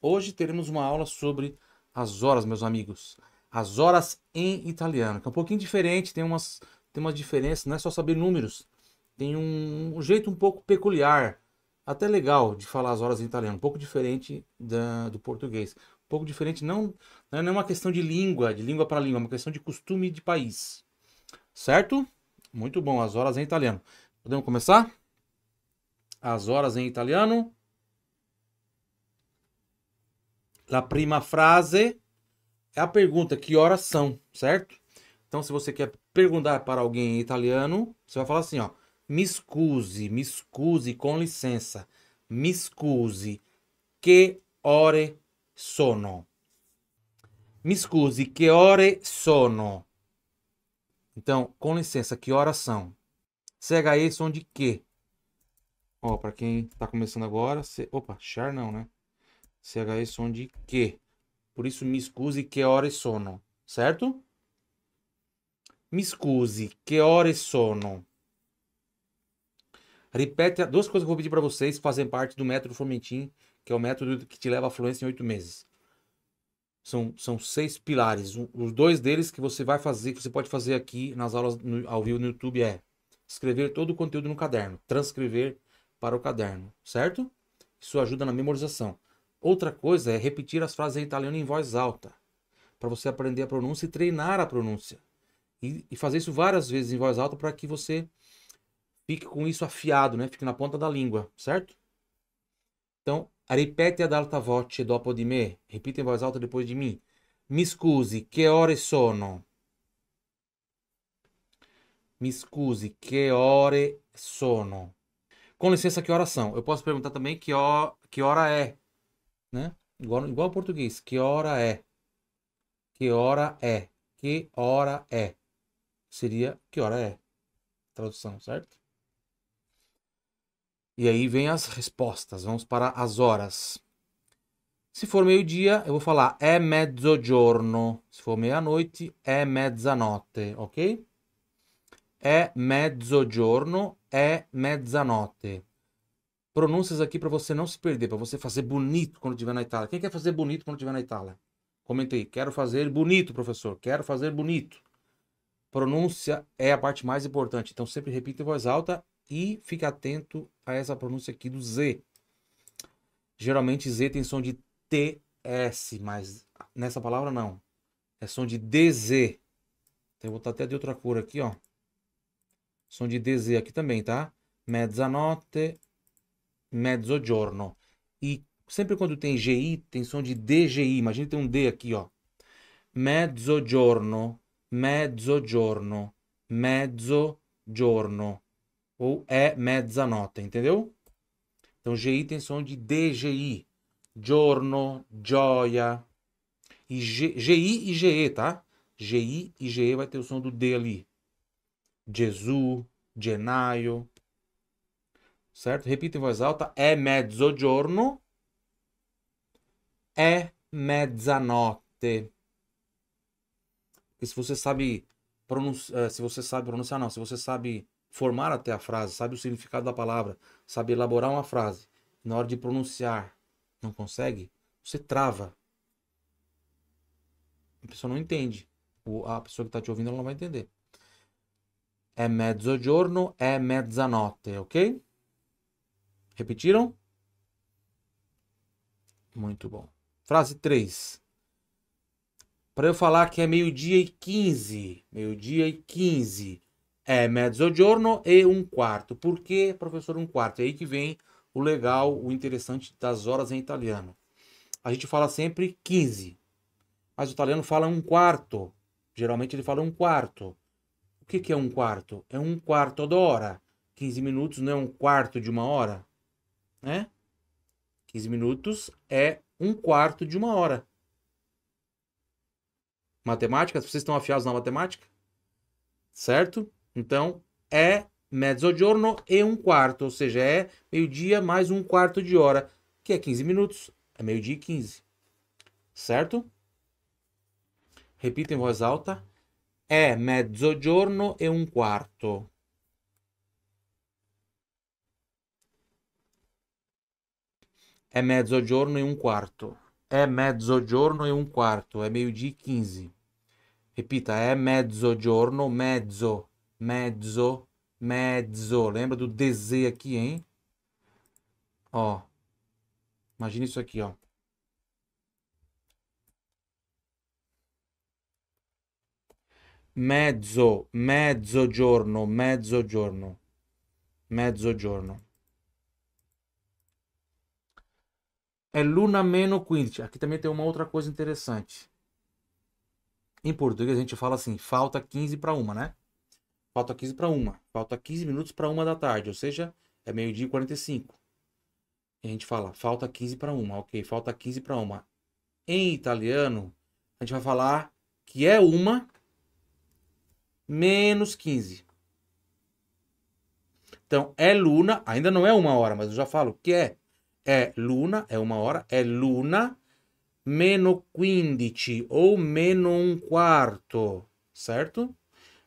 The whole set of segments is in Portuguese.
Hoje teremos uma aula sobre as horas, meus amigos. As horas em italiano, que é um pouquinho diferente, tem umas, tem umas diferenças, não é só saber números. Tem um, um jeito um pouco peculiar, até legal, de falar as horas em italiano, um pouco diferente da, do português. Um pouco diferente, não, não é uma questão de língua, de língua para língua, é uma questão de costume de país. Certo? Muito bom, as horas em italiano. Podemos começar? As horas em italiano. na prima frase é a pergunta, que horas são, certo? Então, se você quer perguntar para alguém em italiano, você vai falar assim, ó. Mi scusi, mi scusi, com licença. Mi scusi, che ore sono? Mi scusi, che ore sono? Então, com licença, que horas são? CHE, são de que? Ó, para quem está começando agora, se... opa, char não, né? CHE som de que? Por isso, me escuse que ore sono, certo? Me escuse que ore sono? Repete duas coisas que eu vou pedir para vocês, fazem parte do método Formentin, que é o método que te leva à fluência em oito meses. São, são seis pilares. Um, os dois deles que você vai fazer, que você pode fazer aqui nas aulas no, ao vivo no YouTube é escrever todo o conteúdo no caderno, transcrever para o caderno, certo? Isso ajuda na memorização. Outra coisa é repetir as frases em italiano em voz alta, para você aprender a pronúncia e treinar a pronúncia. E, e fazer isso várias vezes em voz alta para que você fique com isso afiado, né? Fique na ponta da língua, certo? Então, ripete ad alta voce dopo di me. Repita em voz alta depois de mim. Mi scusi, che ore sono? Mi scusi, che ore sono? Com licença, que horas são? Eu posso perguntar também que, o... que hora é né? Igual, igual ao português. Que hora é? Que hora é? Que hora é? Seria que hora é? Tradução, certo? E aí vem as respostas. Vamos para as horas. Se for meio-dia, eu vou falar é mezzogiorno. Se for meia-noite, é mezzanotte, ok? É mezzogiorno, é mezzanotte pronúncias aqui para você não se perder, para você fazer bonito quando estiver na Itália. Quem quer fazer bonito quando estiver na Itália? Comenta aí. Quero fazer bonito, professor. Quero fazer bonito. Pronúncia é a parte mais importante. Então sempre repita em voz alta e fique atento a essa pronúncia aqui do Z. Geralmente Z tem som de TS, mas nessa palavra não. É som de DZ. Então eu vou botar até de outra cor aqui, ó. Som de DZ aqui também, tá? Mezzanotte, mezzogiorno. E sempre quando tem GI, tem som de DGI. Imagina tem um D aqui, ó. Mezzogiorno, mezzogiorno, mezzogiorno. Ou é mezzanota, entendeu? Então GI tem som de DGI. Giorno, gioia. E GI e GE, tá? GI e GE vai ter o som do D ali. Jesus, Genaio certo? Repita em voz alta. É mezzogiorno. É mezzanotte. e se você sabe pronunciar, eh, se você sabe pronunciar não, se você sabe formar até a frase, sabe o significado da palavra, sabe elaborar uma frase, na hora de pronunciar, não consegue, você trava. A pessoa não entende. O, a pessoa que está te ouvindo ela não vai entender. É mezzogiorno, é mezzanotte, ok? Repetiram? Muito bom. Frase 3. Para eu falar que é meio-dia e 15. Meio-dia e 15. É mezzogiorno e um quarto. Por que, professor, um quarto? É aí que vem o legal, o interessante das horas em italiano. A gente fala sempre 15. Mas o italiano fala um quarto. Geralmente ele fala um quarto. O que, que é um quarto? É um quarto da hora. 15 minutos não é um quarto de uma hora? né? 15 minutos é um quarto de uma hora. Matemática, vocês estão afiados na matemática? Certo? Então, é mezzogiorno e um quarto, ou seja, é meio-dia mais um quarto de hora, que é 15 minutos, é meio-dia e 15. Certo? Repita em voz alta. É mezzogiorno e um quarto. È mezzogiorno e un quarto. È mezzogiorno e un quarto. È meio-dia e quinze. Repita, è mezzogiorno, mezzo, mezzo, mezzo. Lembra do DZ aqui, hein? Eh? Ó. Oh. Imagina isso aqui, ó. Oh. Mezzo, mezzogiorno, mezzogiorno, mezzogiorno. é Luna menos Quindit. Aqui também tem uma outra coisa interessante. Em português a gente fala assim, falta 15 para uma, né? Falta 15 para uma. Falta 15 minutos para uma da tarde, ou seja, é meio-dia e 45. E a gente fala, falta 15 para uma, ok, falta 15 para uma. Em italiano, a gente vai falar que é uma menos 15. Então, é Luna, ainda não é uma hora, mas eu já falo que é è é l'una, è é una ora, è é l'una meno 15 ou meno um quarto, certo?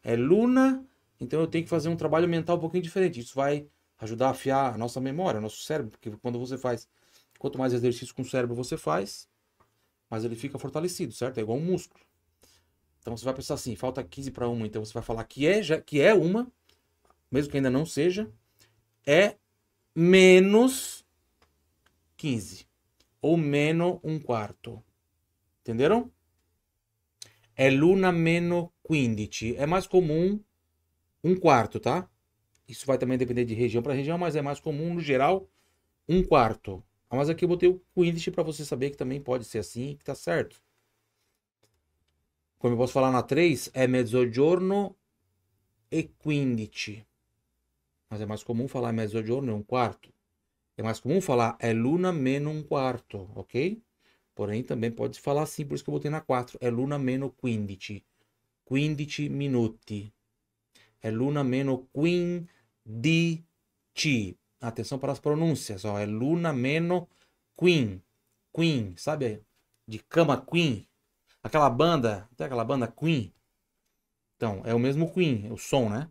É l'una, então eu tenho que fazer um trabalho mental um pouquinho diferente. Isso vai ajudar a afiar a nossa memória, o nosso cérebro, porque quando você faz, quanto mais exercício com o cérebro você faz, mais ele fica fortalecido, certo? É igual um músculo. Então você vai pensar assim, falta 15 para uma, então você vai falar que é, já, que é uma, mesmo que ainda não seja, é menos 15, ou menos um quarto. Entenderam? É l'una menos 15. É mais comum um quarto, tá? Isso vai também depender de região para região, mas é mais comum, no geral, um quarto. Ah, mas aqui eu botei o quindici para você saber que também pode ser assim, que tá certo. Como eu posso falar na 3, é mezzogiorno e quindici. Mas é mais comum falar mezzogiorno, é um quarto. É mais comum falar é luna menos um quarto, ok? Porém, também pode falar assim, por isso que eu botei na 4. É luna menos 15. 15 minuti. É luna meno quindici. Atenção para as pronúncias, ó. É luna menos queen. Queen, sabe? De cama queen. Aquela banda, até aquela banda queen. Então, é o mesmo queen, é o som, né?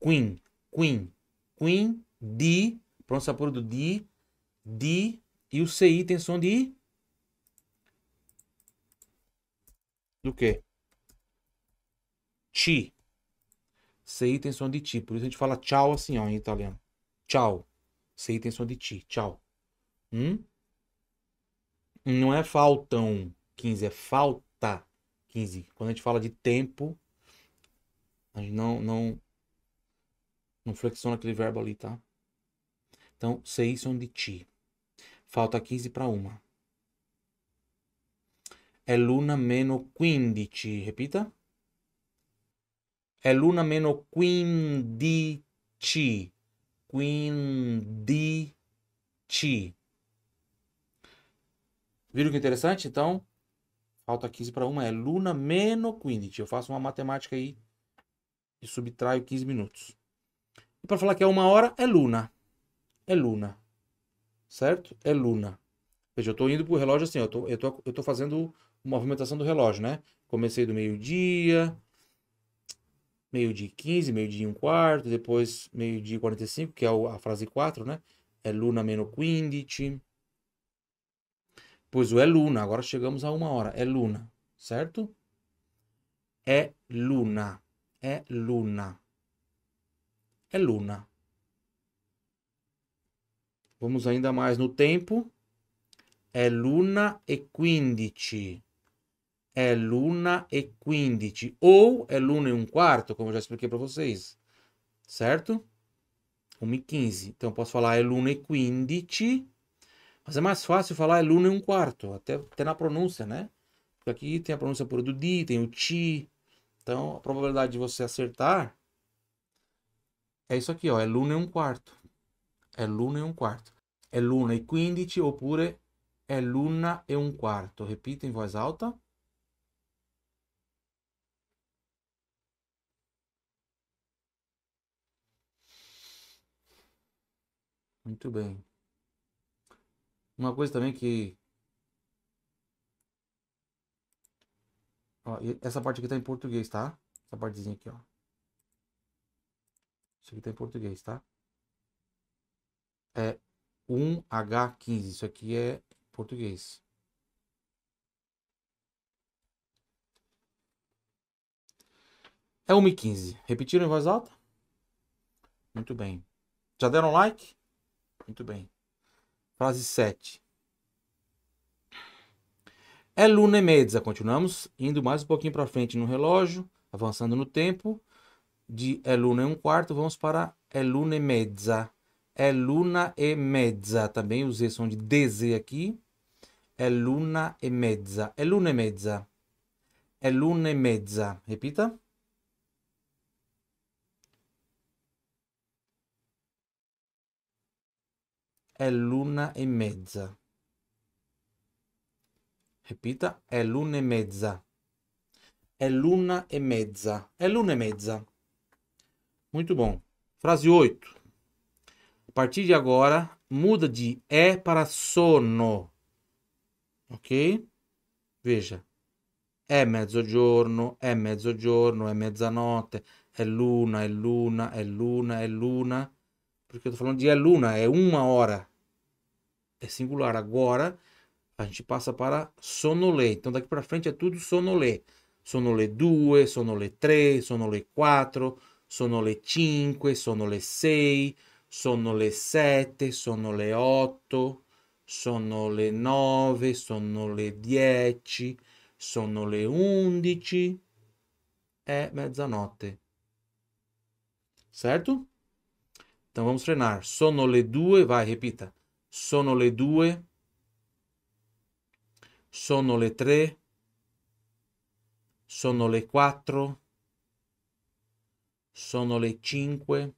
Queen, queen, queen, di, Pronto saporoso do di, di e o ci tem som de do quê? Ti. CI tem som de ti, por isso a gente fala tchau assim, ó, em italiano. Tchau. CI tem som de ti, tchau. Hum? Não é faltam 15, é falta 15. Quando a gente fala de tempo, a gente não, não, não flexiona aquele verbo ali, tá? Então, seis são de ti. Falta 15 para uma. É l'una menos 15. Repita. É l'una meno 15. 15. Viram que interessante? Então, falta 15 para uma. É luna menos 15. Eu faço uma matemática aí e subtraio 15 minutos. E para falar que é uma hora, é luna é Luna. Certo? É Luna. Veja, eu estou indo para o relógio assim, eu estou eu tô, eu tô fazendo uma movimentação do relógio, né? Comecei do meio-dia, meio-dia 15, meio-dia um quarto, depois meio-dia e 45, que é a frase 4, né? É Luna meno quindici. Pois o é Luna, agora chegamos a uma hora. É Luna, certo? É Luna. É Luna. É Luna. Vamos ainda mais no tempo. É l'una e quindici. É l'una e quindici. Ou é l'una e um quarto, como eu já expliquei para vocês. Certo? 1 e 15. Então, eu posso falar é l'una e quindici. Mas é mais fácil falar é l'una e um quarto. Até, até na pronúncia, né? Porque aqui tem a pronúncia pura do di, tem o ti. Então, a probabilidade de você acertar é isso aqui, ó. É l'una e um quarto è luna e un quarto, è luna e quindici oppure è l'una e un quarto. Repita in voce alta. Muito bem. Uma coisa também que. Ó, essa parte aqui tá em português, tá? Essa partezinha aqui, ó. Isso aqui tá em português, tá? é 1H15. Isso aqui é português. É 1h15. Repetiram em voz alta? Muito bem. Já deram like? Muito bem. Frase 7. É luna e Continuamos indo mais um pouquinho para frente no relógio, avançando no tempo. De é luna e um quarto, vamos para é luna e mezza. é luna e mezza. Também usei som de DZ aqui. É luna e mezza. É luna e mezza. É luna e mezza. Repita. È luna e mezza. Repita. È luna e mezza. È luna e mezza. È luna e mezza. Muito bom. Frase 8. partir de agora, muda de é para sono. Ok? Veja. É mezzogiorno, é mezzogiorno, é mezzanotte, é luna, é luna, é luna, é luna. Porque eu estou falando de é luna, é uma hora. É singular. Agora a gente passa para sonolé. Então daqui para frente é tudo sonolé. Sonolé 2, sonolé 3, sonolé 4, sonolé 5, sonolé 6, sono le 7, sono le 8, sono le 9, sono le 10, sono le 11, é mezzanotte. Certo? Então vamos treinar. Sono le 2, vai, repita. Sono le 2. Sono le 3. Sono le 4. Sono le 5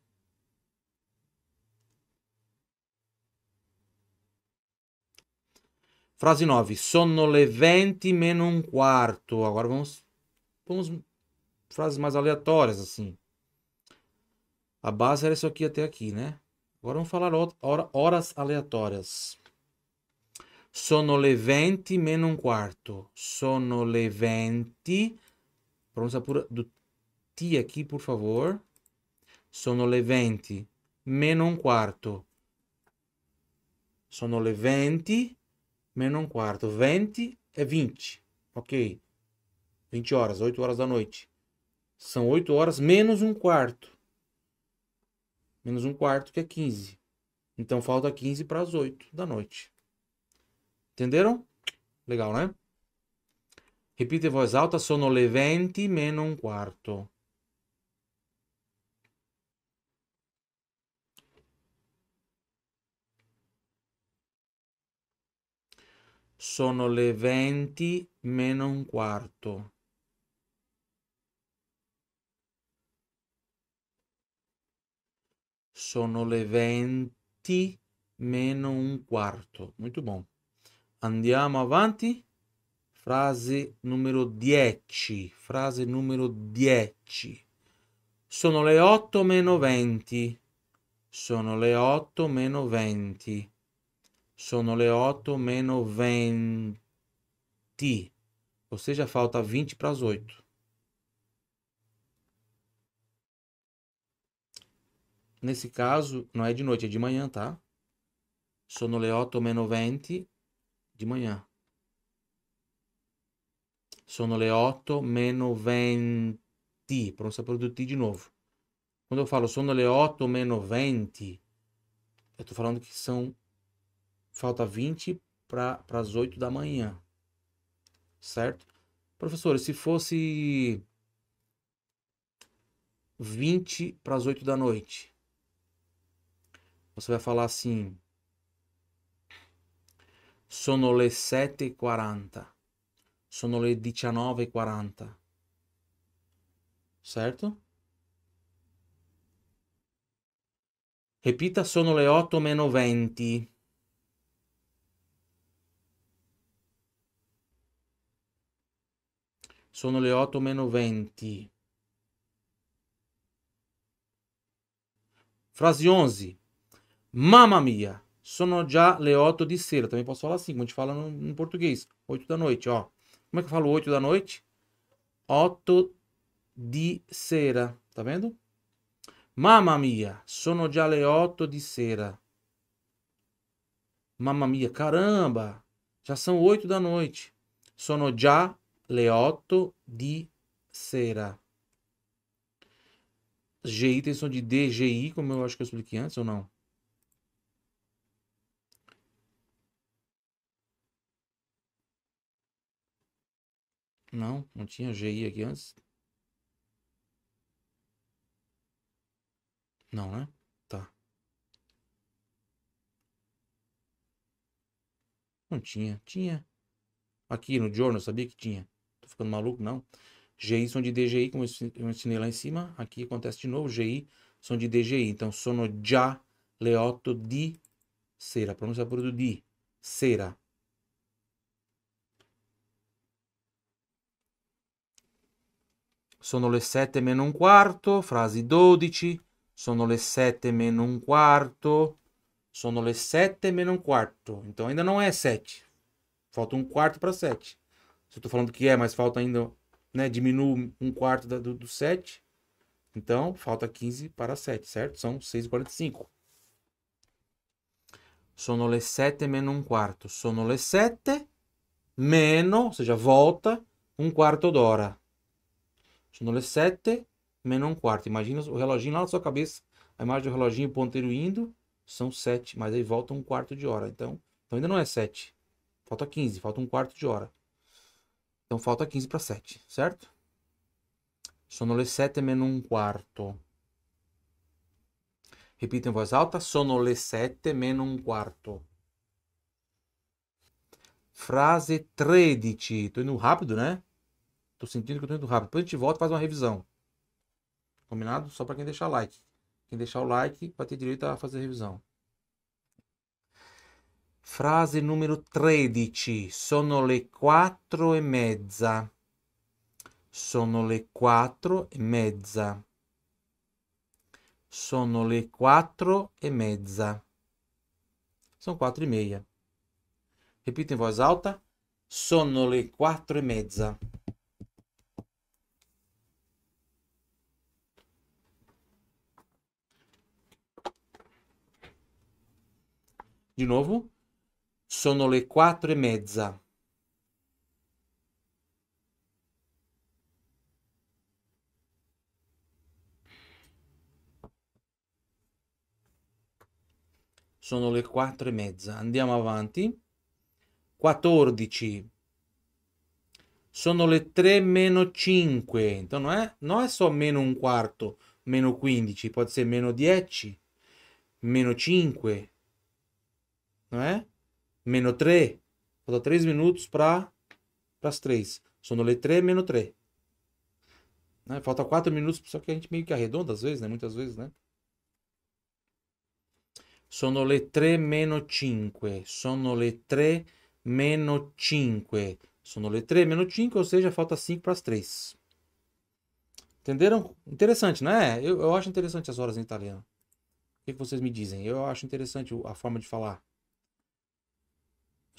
Frase 9. Sono le 20 meno um quarto. Agora vamos. Vamos. Frases mais aleatórias, assim. A base era isso aqui até aqui, né? Agora vamos falar horas aleatórias. Sono le 20 meno um quarto. Sono le 20. Pronúncia pura do ti aqui, por favor. Sono le 20 meno um quarto. Sono le 20 menos um quarto. 20 é 20. Ok. 20 horas, 8 horas da noite. São 8 horas menos um quarto. Menos um quarto, que é 15. Então falta 15 para as 8 da noite. Entenderam? Legal, né? Repita em voz alta: sono le 20 menos um quarto. sono le 20 meno un quarto. Sono le 20 meno un quarto. Molto buono. Andiamo avanti. Frase numero 10. Frase numero 10. Sono le 8 meno 20. Sono le 8 meno 20 sono le 8 meno 20. Ou seja, falta 20 para as 8. Nesse caso, não é de noite, é de manhã, tá? Sono le 8 meno 20 de manhã. Sono le 8 meno 20. Pronúncia pelo T de novo. Quando eu falo sono le 8 meno 20, eu estou falando que são falta 20 para as 8 da manhã. Certo? Professor, se fosse 20 para as 8 da noite, você vai falar assim: Sono le 7 e 40. Sono le 19 e 40. Certo? Repita, sono le 8 meno 20. Sono le 8 meno 20. Frase 11. Mamma mia, sono già le 8 de sera. Também posso falar assim, como a gente fala no, português. 8 da noite, ó. Como é que eu falo 8 da noite? 8 de sera. Tá vendo? Mamma mia, sono già le 8 de sera. Mamma mia, caramba! Já são 8 da noite. Sono già Leoto de Cera. GI tem som de DGI, como eu acho que eu expliquei antes ou não? Não, não tinha GI aqui antes. Não, né? Tá. Não tinha, tinha. Aqui no Journal, sabia que tinha ficando maluco, não. GI som de DGI, como eu ensinei lá em cima, aqui acontece de novo, GI som de DGI. Então, sono já leoto di sera. Pronúncia é por do di, sera. Sono le sete meno um quarto, frase 12. Sono le sete meno um quarto. Sono le sete meno um quarto. Então ainda não é sete. Falta um quarto para sete. Se eu tô falando que é, mas falta ainda, né? Diminua um quarto da, do, do 7. Então, falta 15 para 7, certo? São 6,45. Sono le 7 menos um quarto. Sono le 7 menos, ou seja, volta um quarto d'ora. Sono le 7 menos um quarto. Imagina o reloginho lá na sua cabeça, a imagem do reloginho o ponteiro indo, são 7, mas aí volta um quarto de hora. Então, então ainda não é 7. Falta 15, falta um quarto de hora. Então falta 15 para 7, certo? Sono le 7 é meno un quarto. Repita em voz alta. Sono le 7 é meno un quarto. Frase 13. Tô indo rápido, né? Tô sentindo que eu tô indo rápido. Depois a gente volta e faz uma revisão. Combinado? Só para quem deixar like. Quem deixar o like vai ter direito a fazer a revisão. Frase numero 13. Sono le quattro e mezza. Sono le quattro e mezza. Sono le quattro e mezza. Sono quattro e mezza. Ripeto in voce alta. Sono le quattro e mezza. Di nuovo. Sono le quattro e mezza. Sono le quattro e mezza. Andiamo avanti. 14. Sono le 3 meno 5. Non è, Non è solo meno un quarto, meno 15, può essere meno 10, meno 5. No è? Eh? Meno 3. Falta 3 minutos para as 3. Sono le 3, meno 3. Né? Falta 4 minutos, só que a gente meio que arredonda às vezes, né? Muitas vezes, né? Sono le 3 meno 5. Sono le 3 meno 5. Sono le 3 meno 5, ou seja, falta 5 para as 3. Entenderam? Interessante, né? Eu, eu acho interessante as horas em italiano. O que vocês me dizem? Eu acho interessante a forma de falar.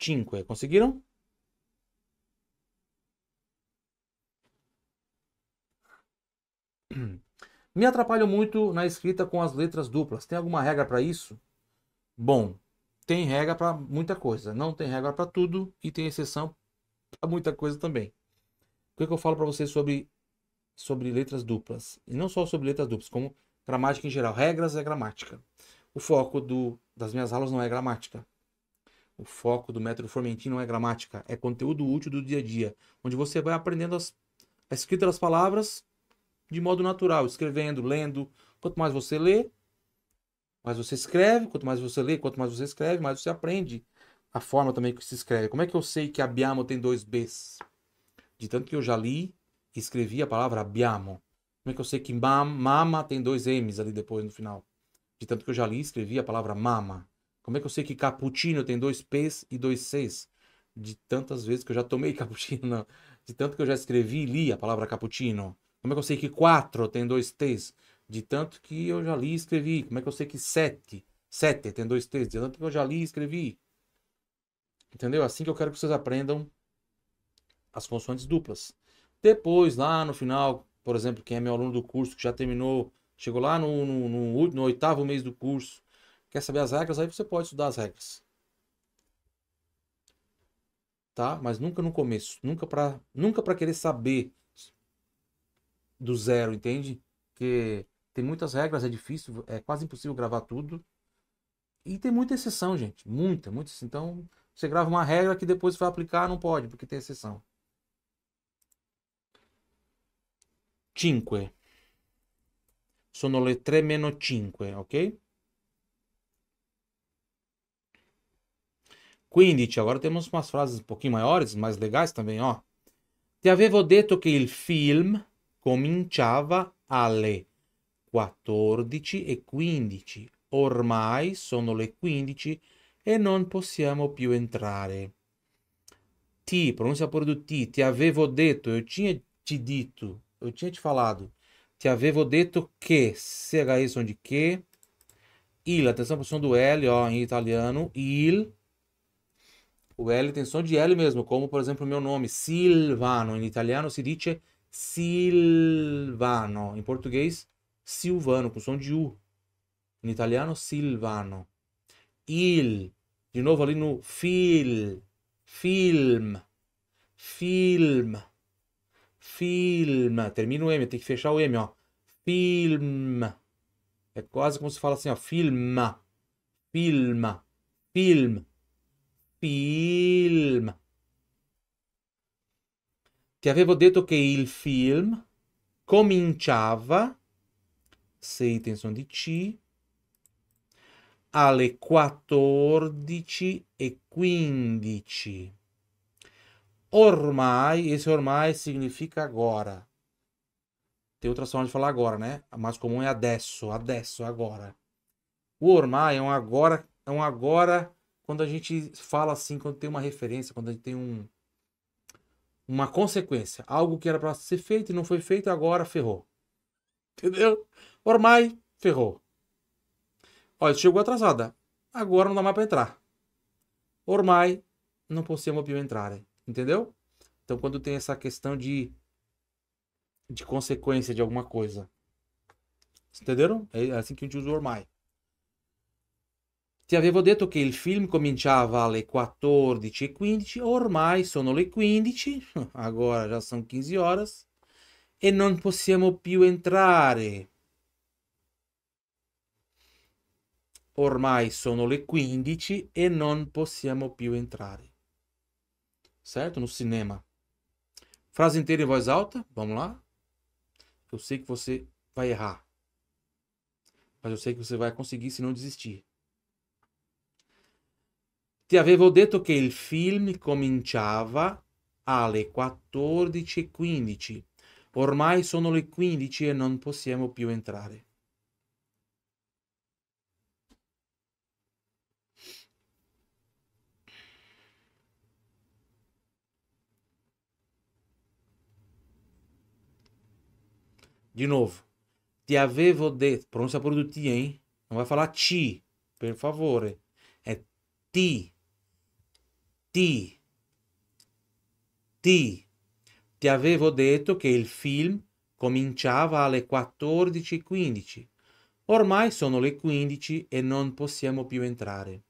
5. É. Conseguiram? Me atrapalho muito na escrita com as letras duplas. Tem alguma regra para isso? Bom, tem regra para muita coisa. Não tem regra para tudo e tem exceção para muita coisa também. O que, é que eu falo para vocês sobre, sobre letras duplas? E não só sobre letras duplas, como gramática em geral. Regras é gramática. O foco do, das minhas aulas não é gramática. O foco do método Formentino não é gramática, é conteúdo útil do dia a dia, onde você vai aprendendo as, a escrita das palavras de modo natural, escrevendo, lendo. Quanto mais você lê, mais você escreve, quanto mais você lê, quanto mais você escreve, mais você aprende a forma também que se escreve. Como é que eu sei que abbiamo tem dois Bs? De tanto que eu já li e escrevi a palavra abbiamo. Como é que eu sei que mama tem dois M's ali depois no final? De tanto que eu já li e escrevi a palavra mama. Como é que eu sei que cappuccino tem dois P's e dois C's? De tantas vezes que eu já tomei cappuccino, de tanto que eu já escrevi e li a palavra cappuccino. Como é que eu sei que quatro tem dois T's? De tanto que eu já li e escrevi. Como é que eu sei que sete, sete tem dois T's? De tanto que eu já li e escrevi. Entendeu? Assim que eu quero que vocês aprendam as funções duplas. Depois, lá no final, por exemplo, quem é meu aluno do curso, que já terminou, chegou lá no, no, no, no oitavo mês do curso, Quer saber as regras? Aí você pode estudar as regras. Tá? Mas nunca no começo, nunca para nunca para querer saber do zero, entende? Que tem muitas regras, é difícil, é quase impossível gravar tudo. E tem muita exceção, gente, muita, muita. Então, você grava uma regra que depois vai aplicar, não pode, porque tem exceção. Cinque. Sono le tre meno cinque, ok? Quindi, agora temos umas frases um pouquinho maiores, mais legais também, ó. te avevo detto che il film cominciava alle 14 e 15. Ormai sono le 15 e non possiamo più entrare. Ti, pronúncia por do ti, ti avevo detto, eu tinha te dito, eu tinha te falado. Ti avevo detto che, CHE som de que. Il, atenção para o som do L, ó, em italiano, il o L tem som de L mesmo, como por exemplo o meu nome, Silvano. Em italiano se diz Silvano. Em português, Silvano, com som de U. Em italiano, Silvano. Il. De novo ali no fil. Film. Film. Film. Termina o M, tem que fechar o M, ó. Film. É quase como se fala assim, ó. Filma. Filma. Film. film. film. Ti avevo detto che il film cominciava, Satinson di C, alle 14 e 15. Ormai, esse ormai significa agora. Tem outra forma de falar agora, né? A mais comum é adesso, adesso, agora. O ormai é um agora, é um agora quando a gente fala assim, quando tem uma referência, quando a gente tem um, uma consequência, algo que era para ser feito e não foi feito, agora ferrou. Entendeu? Ormai ferrou. Olha, chegou atrasada. Agora não dá mais para entrar. Ormai não possiamo più entrar, Entendeu? Então, quando tem essa questão de, de consequência de alguma coisa. Entenderam? É, é assim que a gente usa o ormai. Ti avevo detto che il film cominciava alle 14.15, ormai sono le 15, agora já são 15 horas, e non possiamo più entrare. Ormai sono le 15 e non possiamo più entrare. Certo? No cinema. Frase inteira em voz alta, vamos lá. Eu sei que você vai errar. Mas eu sei que você vai conseguir se não desistir. Ti avevo detto che il film cominciava alle 14.15. Ormai sono le 15 e non possiamo più entrare. Di nuovo, Ti avevo detto. Pronúncia produtiva, eh? hein? Não vai falar ci, per favore. È ti. Ti. Ti. Ti avevo detto che il film cominciava alle 14.15. Ormai sono le 15 e non possiamo più entrare.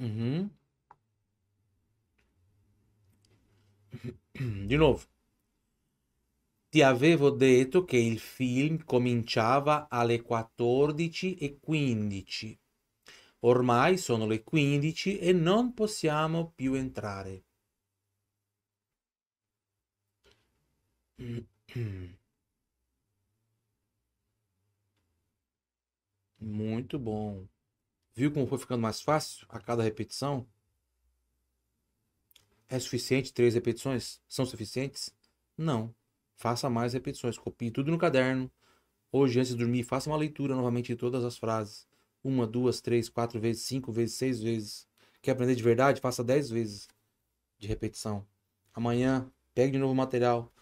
Mm -hmm. Di nuovo. Ti avevo detto che il film cominciava alle 14.15. Ormai sono le 15 e non possiamo più entrare. Muito bom. Viu como foi ficando mais fácil a cada repetição? É suficiente três repetições? São suficientes? Não faça mais repetições, copie tudo no caderno. Hoje, antes de dormir, faça uma leitura novamente de todas as frases. Uma, duas, três, quatro vezes, cinco vezes, seis vezes. Quer aprender de verdade? Faça dez vezes de repetição. Amanhã, pegue de novo o material.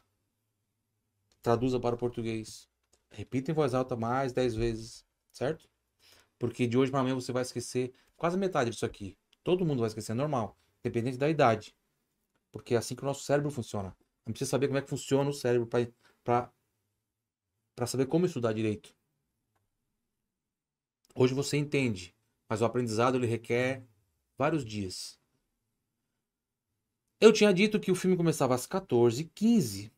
Traduza para o português. Repita em voz alta mais dez vezes, certo? Porque de hoje para amanhã você vai esquecer quase metade disso aqui. Todo mundo vai esquecer, é normal, dependente da idade. Porque é assim que o nosso cérebro funciona. A gente precisa saber como é que funciona o cérebro para saber como estudar direito. Hoje você entende, mas o aprendizado ele requer vários dias. Eu tinha dito que o filme começava às 14h15,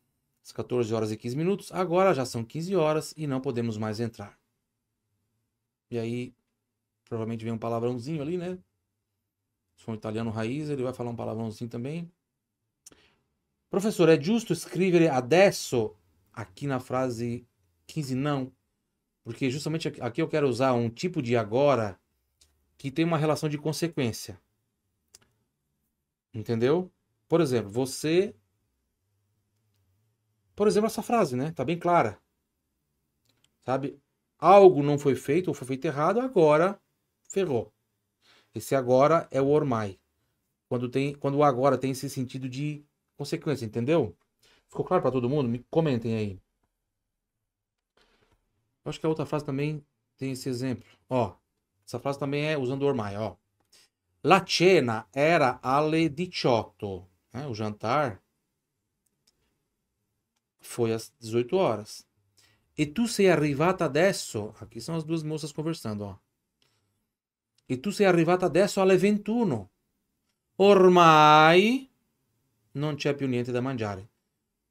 às 14 horas e 15 minutos, agora já são 15 horas e não podemos mais entrar. E aí, provavelmente vem um palavrãozinho ali, né? Se for um italiano raiz, ele vai falar um palavrãozinho também. Professor, é justo escrever adesso aqui na frase 15 não? Porque justamente aqui eu quero usar um tipo de agora que tem uma relação de consequência. Entendeu? Por exemplo, você. Por exemplo, essa frase, né? Tá bem clara. Sabe? Algo não foi feito ou foi feito errado, agora ferrou. Esse agora é o ormai. Quando, tem, quando o agora tem esse sentido de consequência, entendeu? Ficou claro para todo mundo? Me comentem aí. Eu acho que a outra frase também tem esse exemplo. Ó, essa frase também é usando ormai, ó. La cena era alle 18. Né? O jantar foi às 18 horas. E tu sei arrivata adesso. Aqui são as duas moças conversando, ó. E tu sei arrivata adesso alle 21. Ormai não tinha più niente da mangiare.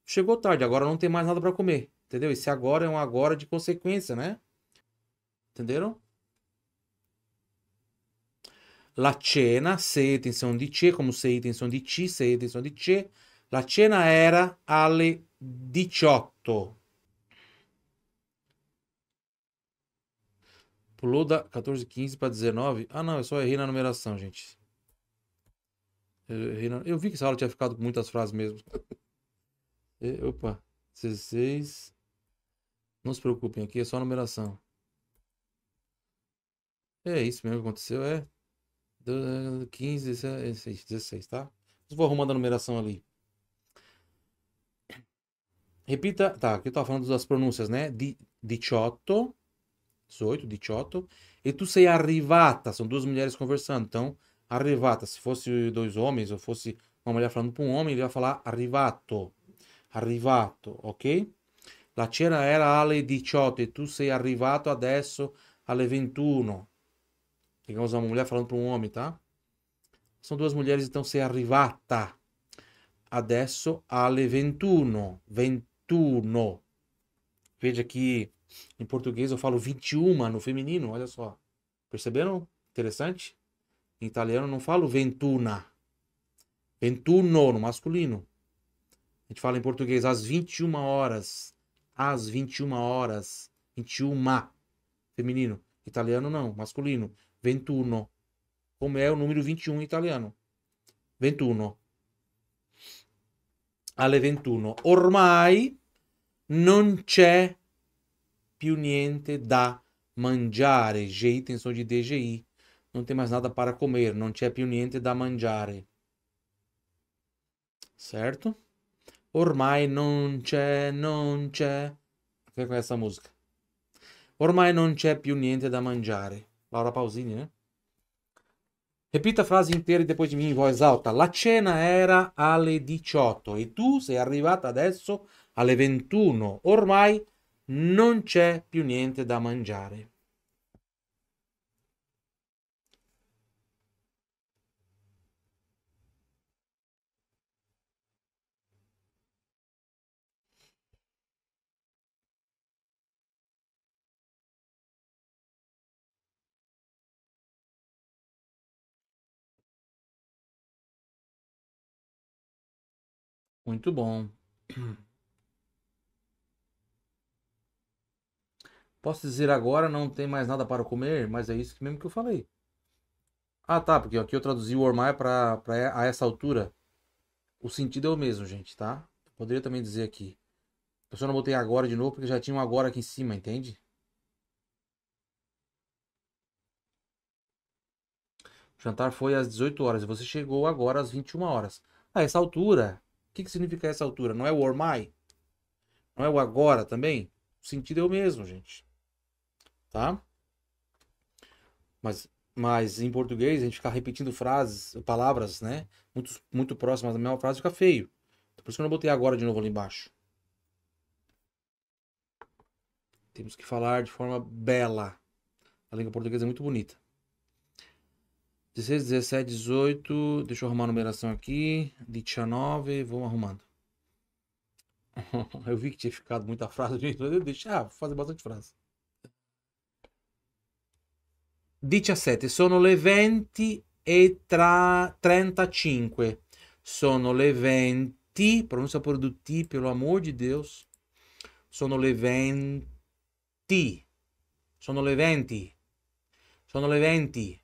Chegou tarde, agora não tem mais nada para comer, entendeu? Esse agora é um agora de consequência, né? Entenderam? La cena, se é tensão de C, como se é tensão di C, se é tensão C. La cena era alle 18. Pulou da 14, 15 para 19. Ah, não, eu só errei na numeração, gente. Eu vi que essa aula tinha ficado com muitas frases mesmo. Opa, 16. Não se preocupem, aqui é só numeração. É isso mesmo que aconteceu, é. 15, 16, 16, tá? Vou arrumando a numeração ali. Repita, tá, aqui eu tava falando das pronúncias, né? Di, 18, 18, 18. E tu sei arrivata, são duas mulheres conversando, então arrivata. Se fosse dois homens ou fosse uma mulher falando para um homem, ele ia falar arrivato. Arrivato, ok? La cena era alle 18 e tu sei arrivato adesso alle 21. Digamos uma mulher falando para um homem, tá? São duas mulheres, então sei arrivata. Adesso alle 21. 21. Veja que em português eu falo 21 no feminino, olha só. Perceberam? Interessante? Em italiano não falo ventuna. Ventuno, no masculino. A gente fala em português às 21 horas. Às 21 horas. 21. Feminino. Italiano não, masculino. Ventuno. Como é o número 21 em italiano? Ventuno. Alle 21. Ormai non c'è più niente da mangiare. GI, tensão de DGI. Non tem mais nada para comer, não c'è più niente da mangiare. Certo? Ormai non c'è, non c'è. Che con essa musica? Ormai non c'è più niente da mangiare. Laura Pausini, eh? Ripeta a frase intera e poi di me in voce alta. La cena era alle 18 e tu sei arrivata adesso alle 21. Ormai non c'è più niente da mangiare. Muito bom. Posso dizer agora não tem mais nada para comer, mas é isso mesmo que eu falei. Ah, tá, porque aqui eu traduzi o ormai para a essa altura. O sentido é o mesmo, gente, tá? Poderia também dizer aqui. Então, eu só não botei agora de novo porque já tinha um agora aqui em cima, entende? O jantar foi às 18 horas e você chegou agora às 21 horas. A essa altura, que, que significa essa altura? Não é o ormai? Não é o agora também? O sentido é o mesmo, gente. Tá? Mas, mas em português, a gente ficar repetindo frases, palavras, né? Muito, muito próximas da mesma frase fica feio. Então, por isso que eu não botei agora de novo ali embaixo. Temos que falar de forma bela. A língua portuguesa é muito bonita. 16, 17, 18. Deixa eu arrumar a numeração aqui. 19, vou arrumando. eu vi que tinha ficado muita frase, gente. Mas eu deixei. Ah, vou fazer bastante frase. 17. Sono le 20 e tra 35. Sono le 20. Pronúncia por do ti, pelo amor de Deus. Sono le 20. Sono le 20. Sono le 20.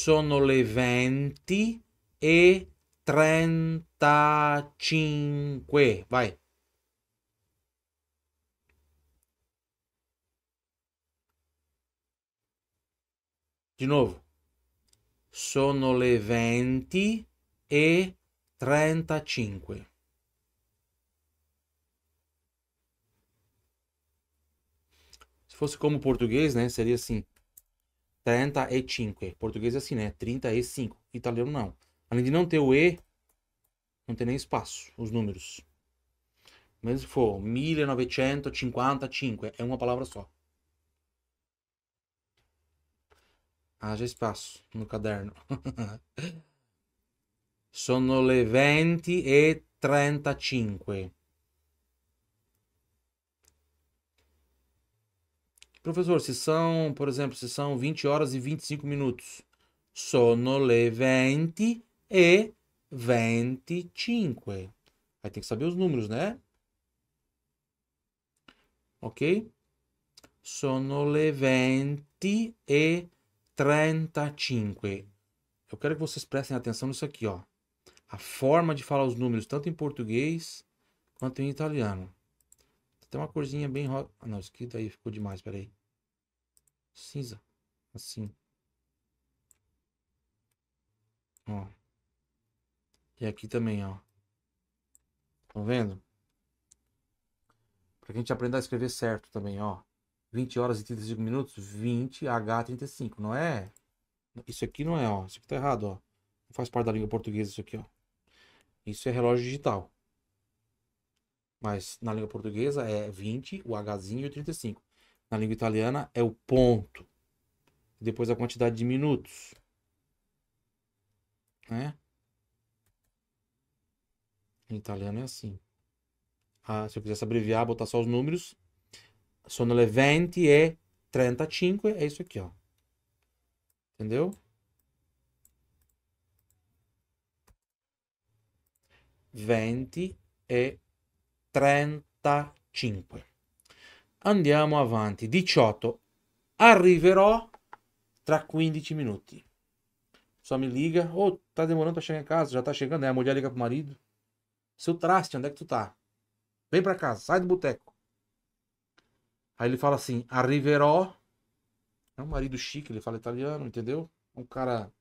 Sono le venti e trentacinque. Vai. De novo. Sono le venti e trentacinque. Se fosse como português, né? Seria assim: 30 e 5. Português é assim, né? 30 e 5. Italiano não. Além de não ter o E, não tem nem espaço, os números. Mesmo se for 1955, é uma palavra só. Haja espaço no caderno. Sono le 20 e 35. Professor, se são, por exemplo, se são 20 horas e 25 minutos, sono le 20 e 25. Aí tem que saber os números, né? Ok? Sono le 20 e 35. Eu quero que vocês prestem atenção nisso aqui, ó. A forma de falar os números, tanto em português quanto em italiano. Tem uma corzinha bem... Ah, não, isso aqui daí ficou demais, peraí. Precisa. Assim. Ó. E aqui também, ó. Estão vendo? Pra que a gente aprenda a escrever certo também, ó. 20 horas e 35 minutos, 20 H35, não é? Isso aqui não é, ó. Isso aqui tá errado, ó. Não faz parte da língua portuguesa isso aqui, ó. Isso é relógio digital. Mas na língua portuguesa é 20, o Hzinho e o 35 na língua italiana é o ponto. Depois a quantidade de minutos. Né? Em italiano é assim. Ah, se eu quisesse abreviar, botar só os números. Sono le 20 e 35 é isso aqui, ó. Entendeu? Venti e 35. Andiamo avanti. 18. Arriverò tra 15 minuti. Só me liga. Ô, oh, tá demorando pra chegar em casa, já tá chegando. é a mulher liga pro marido. Seu traste, onde é que tu tá? Vem pra casa, sai do boteco. Aí ele fala assim, arriverò. É um marido chique, ele fala italiano, entendeu? Um cara...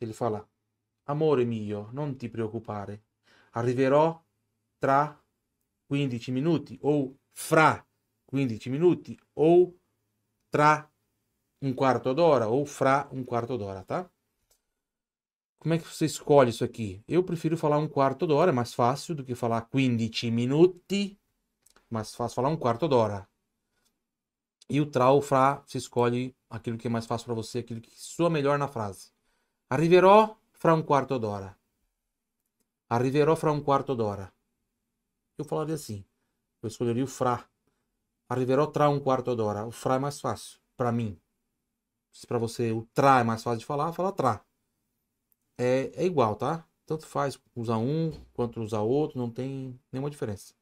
Ele fala, amore mio, non ti preoccupare. Arriverò tra 15 minuti. Ou fra 15 minuti o tra um quarto d'ora ou fra um quarto d'ora, tá? Como é que você escolhe isso aqui? Eu prefiro falar um quarto d'ora, é mais fácil do que falar 15 minuti, mais fácil falar um quarto d'ora. E o tra ou fra, você escolhe aquilo que é mais fácil para você, aquilo que soa melhor na frase. Arriverò fra um quarto d'ora. Arriverò fra um quarto d'ora. Eu falaria assim. Eu escolheria o fra arriverò tra um quarto d'ora. O fra é mais fácil, para mim. Se para você o tra é mais fácil de falar, fala tra. É, é igual, tá? Tanto faz usar um quanto usar outro, não tem nenhuma diferença.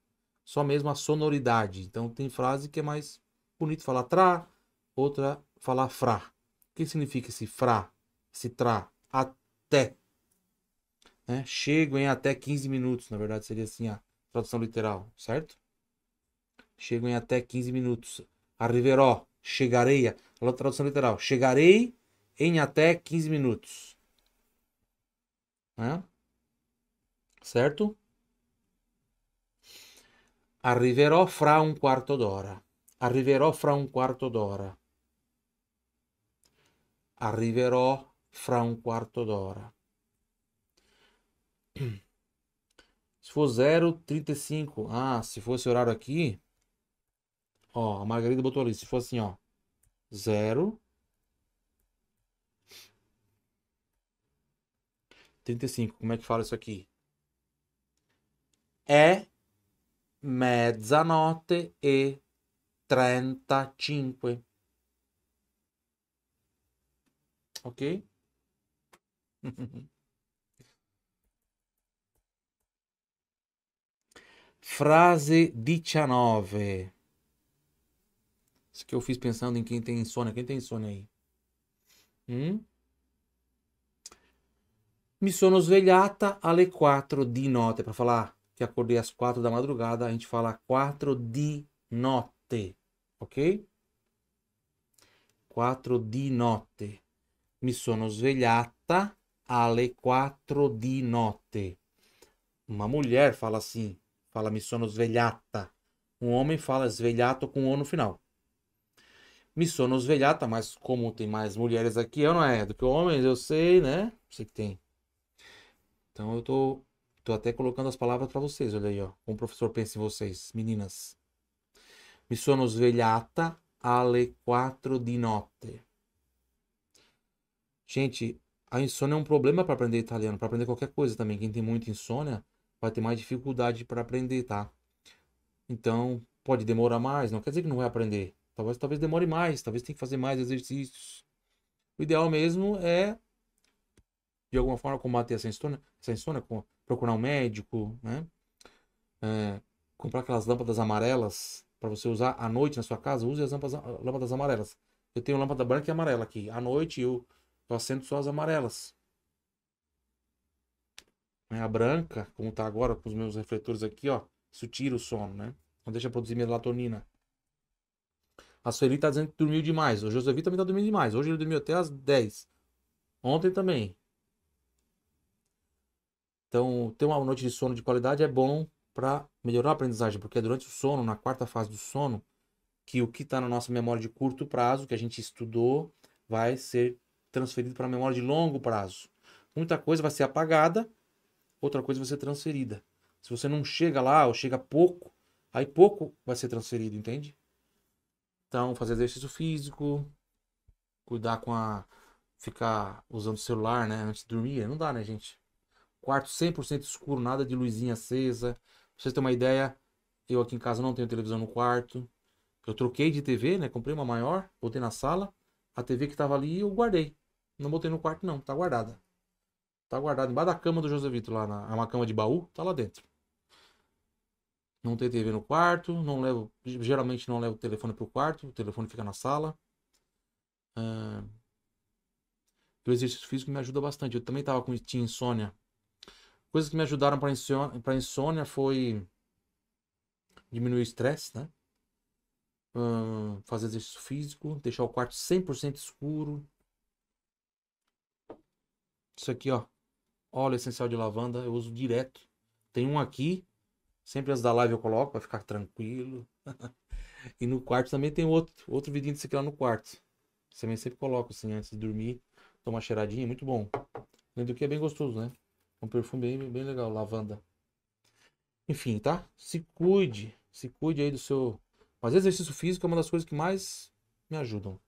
Só mesmo a sonoridade. Então tem frase que é mais bonito falar tra, outra falar fra. O que significa esse fra, esse tra? Até. Né? Chego em até 15 minutos, na verdade seria assim a tradução literal, certo? chegam em até 15 minutos. Arriveró, chegarei, a tradução literal, chegarei em até 15 minutos. Né? Certo? Arriverò fra un quarto d'ora. Arriverò fra un quarto d'ora. Arriverò fra un quarto d'ora. Se for 0,35. Ah, se fosse horário aqui, Ó, a Margarida botou ali. Se for assim, ó. Zero. 35. Como é que fala isso aqui? É mezzanotte e 35. Ok? Frase 19. Isso que eu fiz pensando em quem tem insônia. Quem tem insônia aí? Hum? sono svegliata alle 4 di notte. Para falar que acordei às 4 da madrugada, a gente fala 4 di notte. Ok? 4 di notte. Mi sono svegliata alle 4 di notte. Uma mulher fala assim, fala mi sono svegliata. Um homem fala svegliato com o no final me sono velhata, mas como tem mais mulheres aqui, eu não é do que homens, eu sei, né? Sei que tem. Então eu tô, tô até colocando as palavras para vocês, olha aí, ó. Como o professor pensa em vocês, meninas. Mi sono svegliata alle quatro di notte. Gente, a insônia é um problema para aprender italiano, para aprender qualquer coisa também. Quem tem muita insônia vai ter mais dificuldade para aprender, tá? Então, pode demorar mais, não quer dizer que não vai aprender. Talvez, talvez demore mais, talvez tenha que fazer mais exercícios. O ideal mesmo é, de alguma forma, combater essa insônia, essa insônia procurar um médico, né? É, comprar aquelas lâmpadas amarelas para você usar à noite na sua casa, use as lâmpadas, ah, lâmpadas amarelas. Eu tenho lâmpada branca e amarela aqui. À noite eu, eu acendo só as amarelas. É, a branca, como está agora com os meus refletores aqui, ó, isso tira o sono, né? Não deixa produzir melatonina. A Sueli tá dizendo que dormiu demais. O Josevi também tá dormindo demais. Hoje ele dormiu até às 10. Ontem também. Então, ter uma noite de sono de qualidade é bom para melhorar a aprendizagem, porque é durante o sono, na quarta fase do sono, que o que está na nossa memória de curto prazo, que a gente estudou, vai ser transferido para a memória de longo prazo. Muita coisa vai ser apagada, outra coisa vai ser transferida. Se você não chega lá ou chega pouco, aí pouco vai ser transferido, entende? Então, fazer exercício físico, cuidar com a. ficar usando o celular, né? Antes de dormir, não dá, né, gente? Quarto 100% escuro, nada de luzinha acesa. Pra vocês terem uma ideia, eu aqui em casa não tenho televisão no quarto. Eu troquei de TV, né? Comprei uma maior, botei na sala. A TV que tava ali eu guardei. Não botei no quarto, não, tá guardada. Tá guardada embaixo da cama do José Vitor, lá na. É uma cama de baú, tá lá dentro. Não tem TV no quarto, não levo, geralmente não levo o telefone para o quarto, o telefone fica na sala. o exercício físico me ajuda bastante. Eu também tava com tinha insônia. Coisas que me ajudaram para insônia, insônia foi diminuir o estresse, né? fazer exercício físico, deixar o quarto 100% escuro. Isso aqui, ó. Óleo essencial de lavanda, eu uso direto. Tem um aqui Sempre as da live eu coloco para ficar tranquilo. e no quarto também tem outro, outro vidinho desse aqui lá no quarto. Também sempre coloco assim antes de dormir. Toma cheiradinha, é muito bom. Além do que é bem gostoso, né? É um perfume bem, bem legal, lavanda. Enfim, tá? Se cuide. Se cuide aí do seu. Mas exercício físico é uma das coisas que mais me ajudam.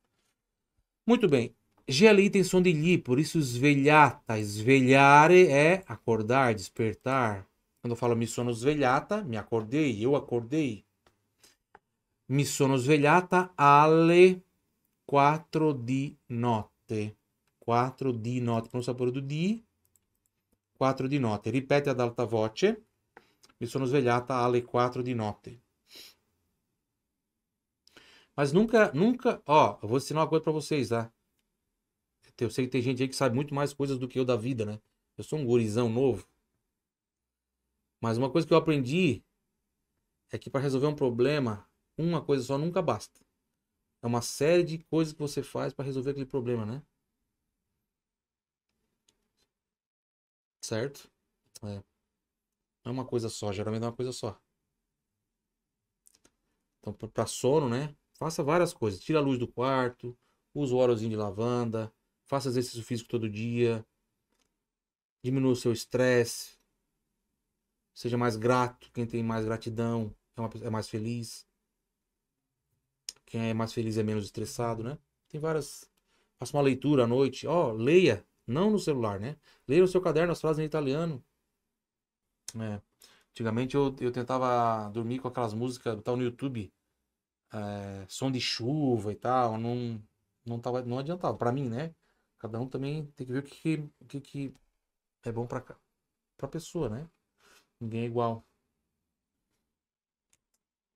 Muito bem. GLI é tem som de li, por isso esvelhata. Esvelhare é acordar, despertar. Quando eu falo mi sono svegliata, me acordei, eu acordei. Mi sono svegliata alle 4 di notte. 4 di notte, com o sapore do di. 4 di notte. Ripete ad alta voce. Mi sono svegliata alle 4 di notte. Mas nunca, nunca, ó, eu vou ensinar uma coisa para vocês, tá? Eu sei que tem gente aí que sabe muito mais coisas do que eu da vida, né? Eu sou um gurizão novo. Mas uma coisa que eu aprendi é que para resolver um problema, uma coisa só nunca basta. É uma série de coisas que você faz para resolver aquele problema, né? Certo? É. Não é uma coisa só, geralmente é uma coisa só. Então, para sono, né? Faça várias coisas. Tira a luz do quarto, usa o óleozinho de lavanda, faça exercício físico todo dia, diminua o seu estresse, Seja mais grato. Quem tem mais gratidão é, uma, é mais feliz. Quem é mais feliz é menos estressado, né? Tem várias. Faça uma leitura à noite. Ó, oh, leia. Não no celular, né? Leia no seu caderno as frases em italiano. É. Antigamente eu, eu tentava dormir com aquelas músicas tal no YouTube. É, som de chuva e tal. Não, não, tava, não adiantava. para mim, né? Cada um também tem que ver o que, que, que é bom para pra pessoa, né? Ninguém é igual.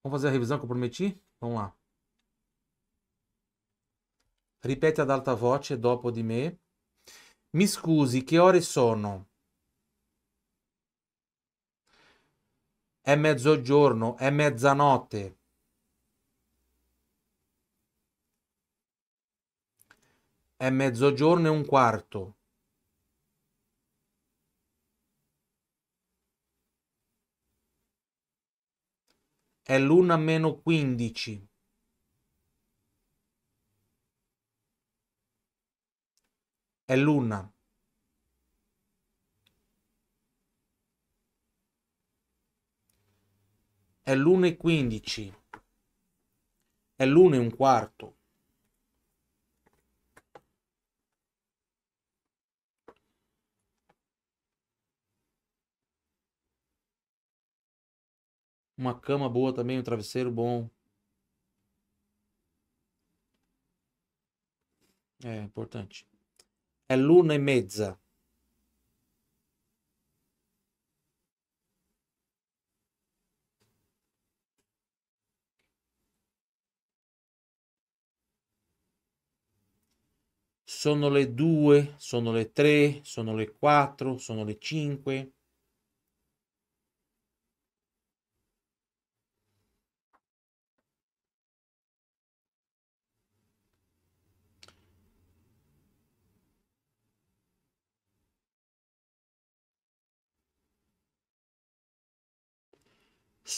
Vamos fazer a revisão que eu prometi? Vamos lá. Ripete ad alta voce dopo di me. Mi scusi, che ore sono? È mezzogiorno, è mezzanotte. È mezzogiorno e un quarto. è l'1 meno 15. È l'una È l'1 e 15. È l'1 e un quarto. uma cama boa também, um travesseiro bom. É importante. É luna e mezza. Sono le due, sono le tre, sono le quattro, sono le cinque.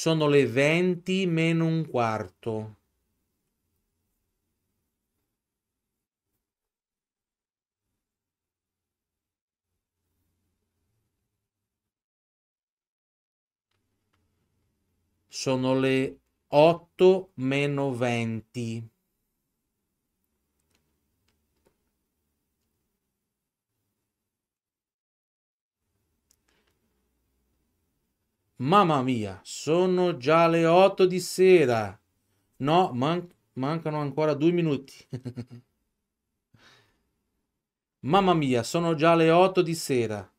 sono le 20 meno un quarto. Sono le 8 meno 20. Mamma mia, sono già le 8 di sera. No, man- mancano ancora due minuti. Mamma mia, sono già le 8 di sera.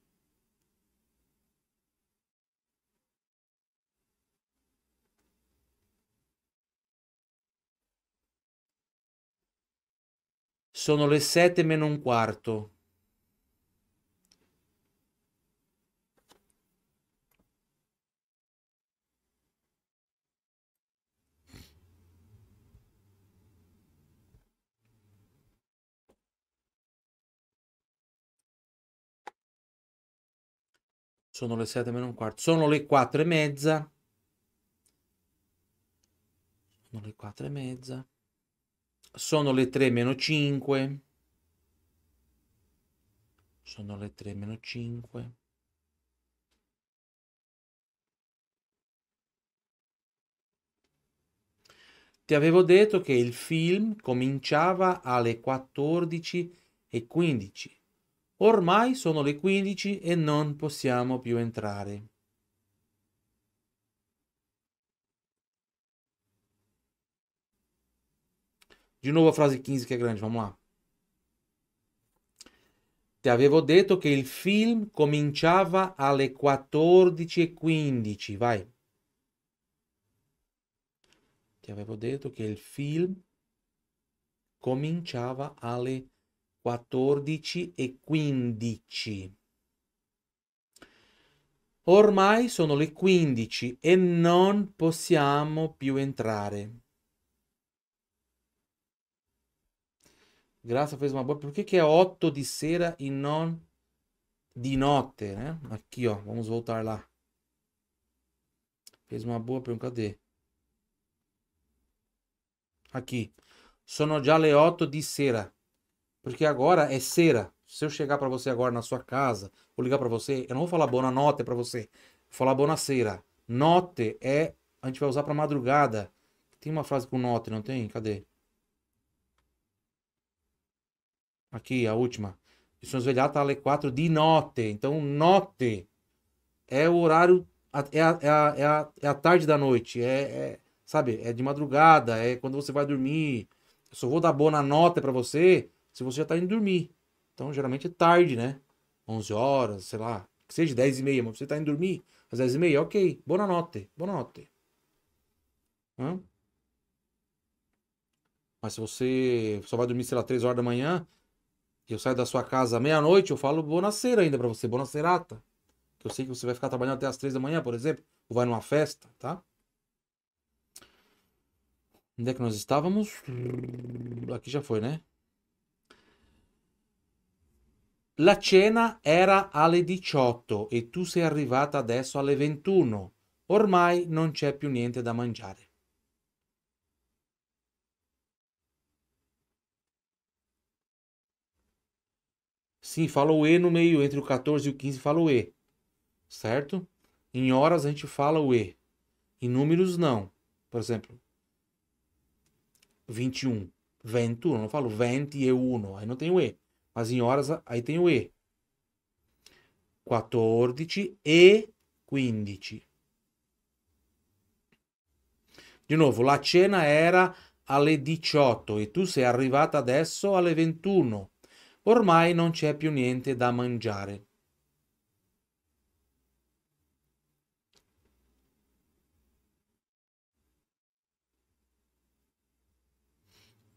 Sono le 7 meno un quarto. Sono le 7 meno un quarto. Sono le 4 e mezza. Sono le 4 e mezza. Sono le 3 meno 5. Sono le 3 meno 5. Ti avevo detto che il film cominciava alle 14 e 15. Ormai sono le 15 e non possiamo più entrare. Di nuovo a frase 15 che è grande, vamos lá. Ti avevo detto che il film cominciava alle 14.15, vai. Ti avevo detto che il film cominciava alle 14.15. 14 e 15. Ormai sono le 15 e non possiamo più entrare. Grazie a Facebook, perché que é 8 di sera e non di notte, né? Eh? Aqui, ó, vamos voltar lá. Fez una boa pergunta, cadê? Aqui. Sono già le 8 di sera. Porque agora é cera. Se eu chegar para você agora na sua casa, ou ligar para você, eu não vou falar boa nota para você. Vou falar boa cera. Note é a gente vai usar para madrugada. Tem uma frase com note, não tem? Cadê? Aqui, a última. E São tá é ali 4 de note. Então, note é o horário, é a, é a, é a, é a tarde da noite. É, é, sabe, é de madrugada, é quando você vai dormir. Eu só vou dar boa nota para você se você já está indo dormir. Então, geralmente é tarde, né? 11 horas, sei lá, que seja 10 e meia, mas você está indo dormir às 10 e meia, ok, boa noite, boa noite. Hã? Mas se você só vai dormir, sei lá, 3 horas da manhã, e eu saio da sua casa meia-noite, eu falo bonaceira ainda para você, bonacerata. Que eu sei que você vai ficar trabalhando até as 3 da manhã, por exemplo, ou vai numa festa, tá? Onde é que nós estávamos? Aqui já foi, né? La cena era alle 18 e tu sei arrivata adesso alle 21. Ormai non c'è più niente da mangiare. Sim, fala E no meio, entre o 14 e o 15 fala E, certo? Em horas a gente fala o E, em números não. Por exemplo, 21, 21, não falo 20 e 1, aí não tem o E. Mas em horas aí tem o E. 14 e 15. Di nuovo, la cena era alle 18 e tu sei arrivata adesso alle 21. Ormai non c'è più niente da mangiare.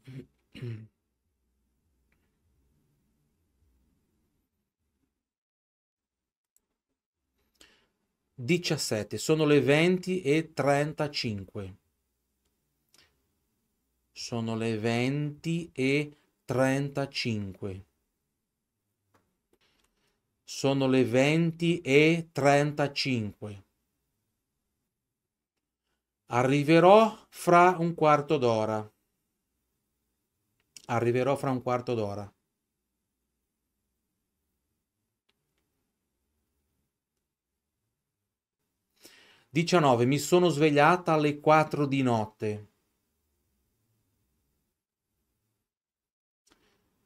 17, sono le 20 e 35. Sono le 20 e 35. Sono le 20 e 35. Arriverò fra un quarto d'ora. Arriverò fra un quarto d'ora. 19. Mi sono svegliata alle 4 di notte.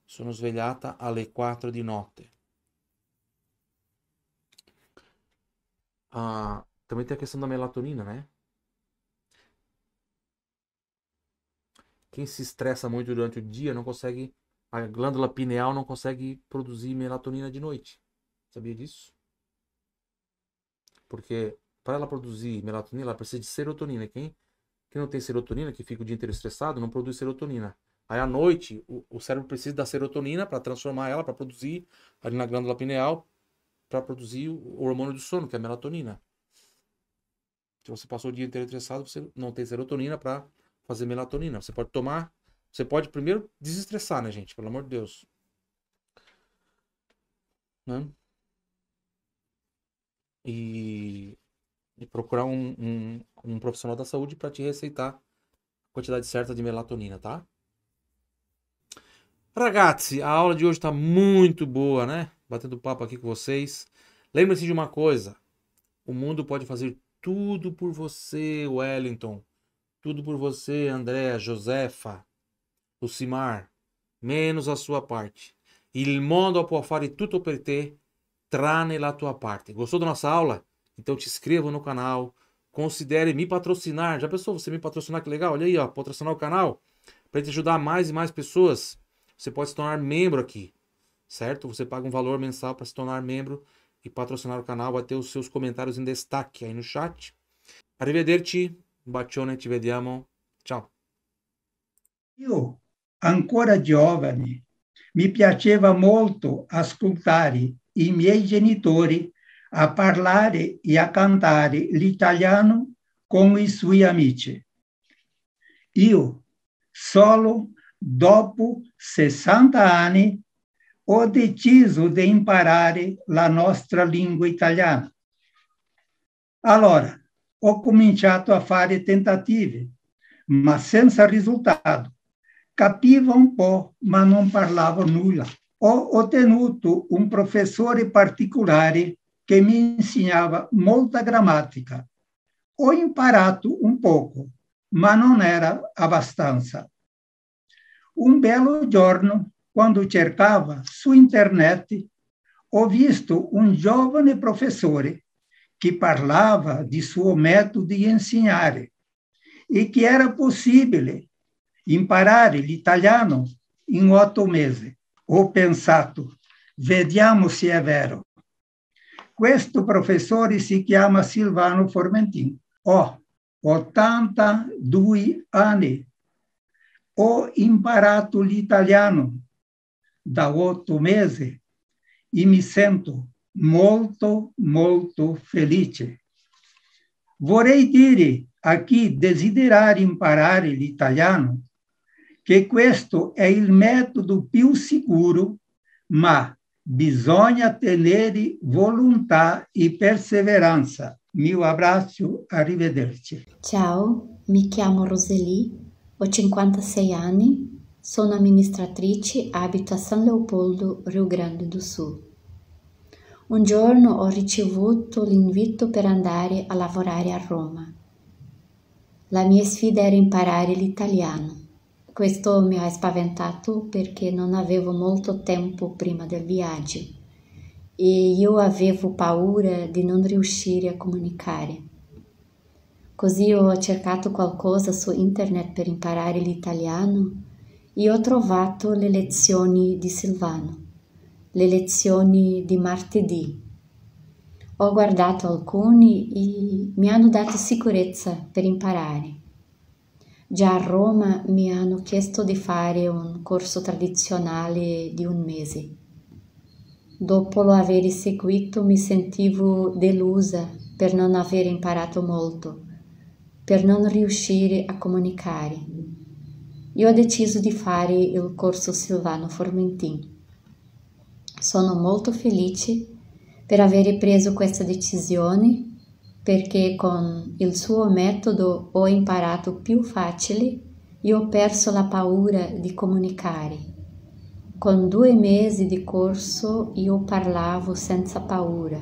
Sono svegliata alle 4 di notte. também ah, tem eh? a questão da melatonina, né? Quem se estressa muito durante o dia não consegue. A glândula pineal não consegue produzir melatonina de noite. Sabia disso? Porque para ela produzir melatonina, ela precisa de serotonina. Quem, quem não tem serotonina, que fica o dia inteiro estressado, não produz serotonina. Aí à noite, o, o cérebro precisa da serotonina para transformar ela, para produzir ali na glândula pineal, para produzir o hormônio do sono, que é a melatonina. Se você passou o dia inteiro estressado, você não tem serotonina para fazer melatonina. Você pode tomar, você pode primeiro desestressar, né, gente? Pelo amor de Deus. Né? E e procurar um, um, um profissional da saúde para te receitar a quantidade certa de melatonina, tá? Ragazzi, a aula de hoje está muito boa, né? Batendo papo aqui com vocês. Lembre-se de uma coisa: o mundo pode fazer tudo por você, Wellington. Tudo por você, Andréa, Josefa, Lucimar. Menos a sua parte. Il mondo può fare tutto per te, tranne la tua parte. Gostou da nossa aula? Então te inscreva no canal, considere me patrocinar. Já pensou você me patrocinar? Que legal, olha aí, ó, patrocinar o canal para te ajudar mais e mais pessoas. Você pode se tornar membro aqui, certo? Você paga um valor mensal para se tornar membro e patrocinar o canal, vai ter os seus comentários em destaque aí no chat. Arrivederci, bacione, ci vediamo. Ciao. Io, ancora giovane, mi piaceva molto ascoltare i miei genitori a parlare e a cantare l'italiano com i suoi amici. Io, solo dopo 60 anni, ho deciso di imparare la nostra lingua italiana. Allora, ho cominciato a fare tentative, ma senza risultato. Capiva un po', ma non parlavo nulla. Ho ottenuto un professore particolare que me ensinava muita gramática. O imparato um pouco, mas não era abastança. Um belo giorno, quando cercava sua internet, ho visto um jovem professor que falava de seu método de ensinar e que era possível o l'italiano em oito meses Ho pensato, vediamo se é vero. Questo professore si chiama Silvano Formentin. Ho 82 anni. Ho imparato l'italiano da otto mesi e mi sento molto, molto felice. Vorrei dire a chi imparar imparare l'italiano che questo è il metodo più sicuro, ma Bisogna tenere volontà e perseveranza. Mio abbraccio, arrivederci. Ciao, mi chiamo Roseli, ho 56 anni, sono amministratrice, abito a San Leopoldo, Rio Grande do Sul. Un giorno ho ricevuto l'invito per andare a lavorare a Roma. La mia sfida era imparare l'italiano. Questo mi ha spaventato perché non avevo molto tempo prima del viaggio e io avevo paura di non riuscire a comunicare. Così ho cercato qualcosa su internet per imparare l'italiano e ho trovato le lezioni di Silvano, le lezioni di martedì. Ho guardato alcuni e mi hanno dato sicurezza per imparare. Già a Roma mi hanno chiesto di fare un corso tradizionale di un mese. Dopo lo aver seguito mi sentivo delusa per non aver imparato molto, per non riuscire a comunicare. Io ho deciso di fare il corso Silvano Formentin. Sono molto felice per aver preso questa decisione perché con il suo metodo ho imparato più facile e ho perso la paura di comunicare. Con due mesi di corso io parlavo senza paura.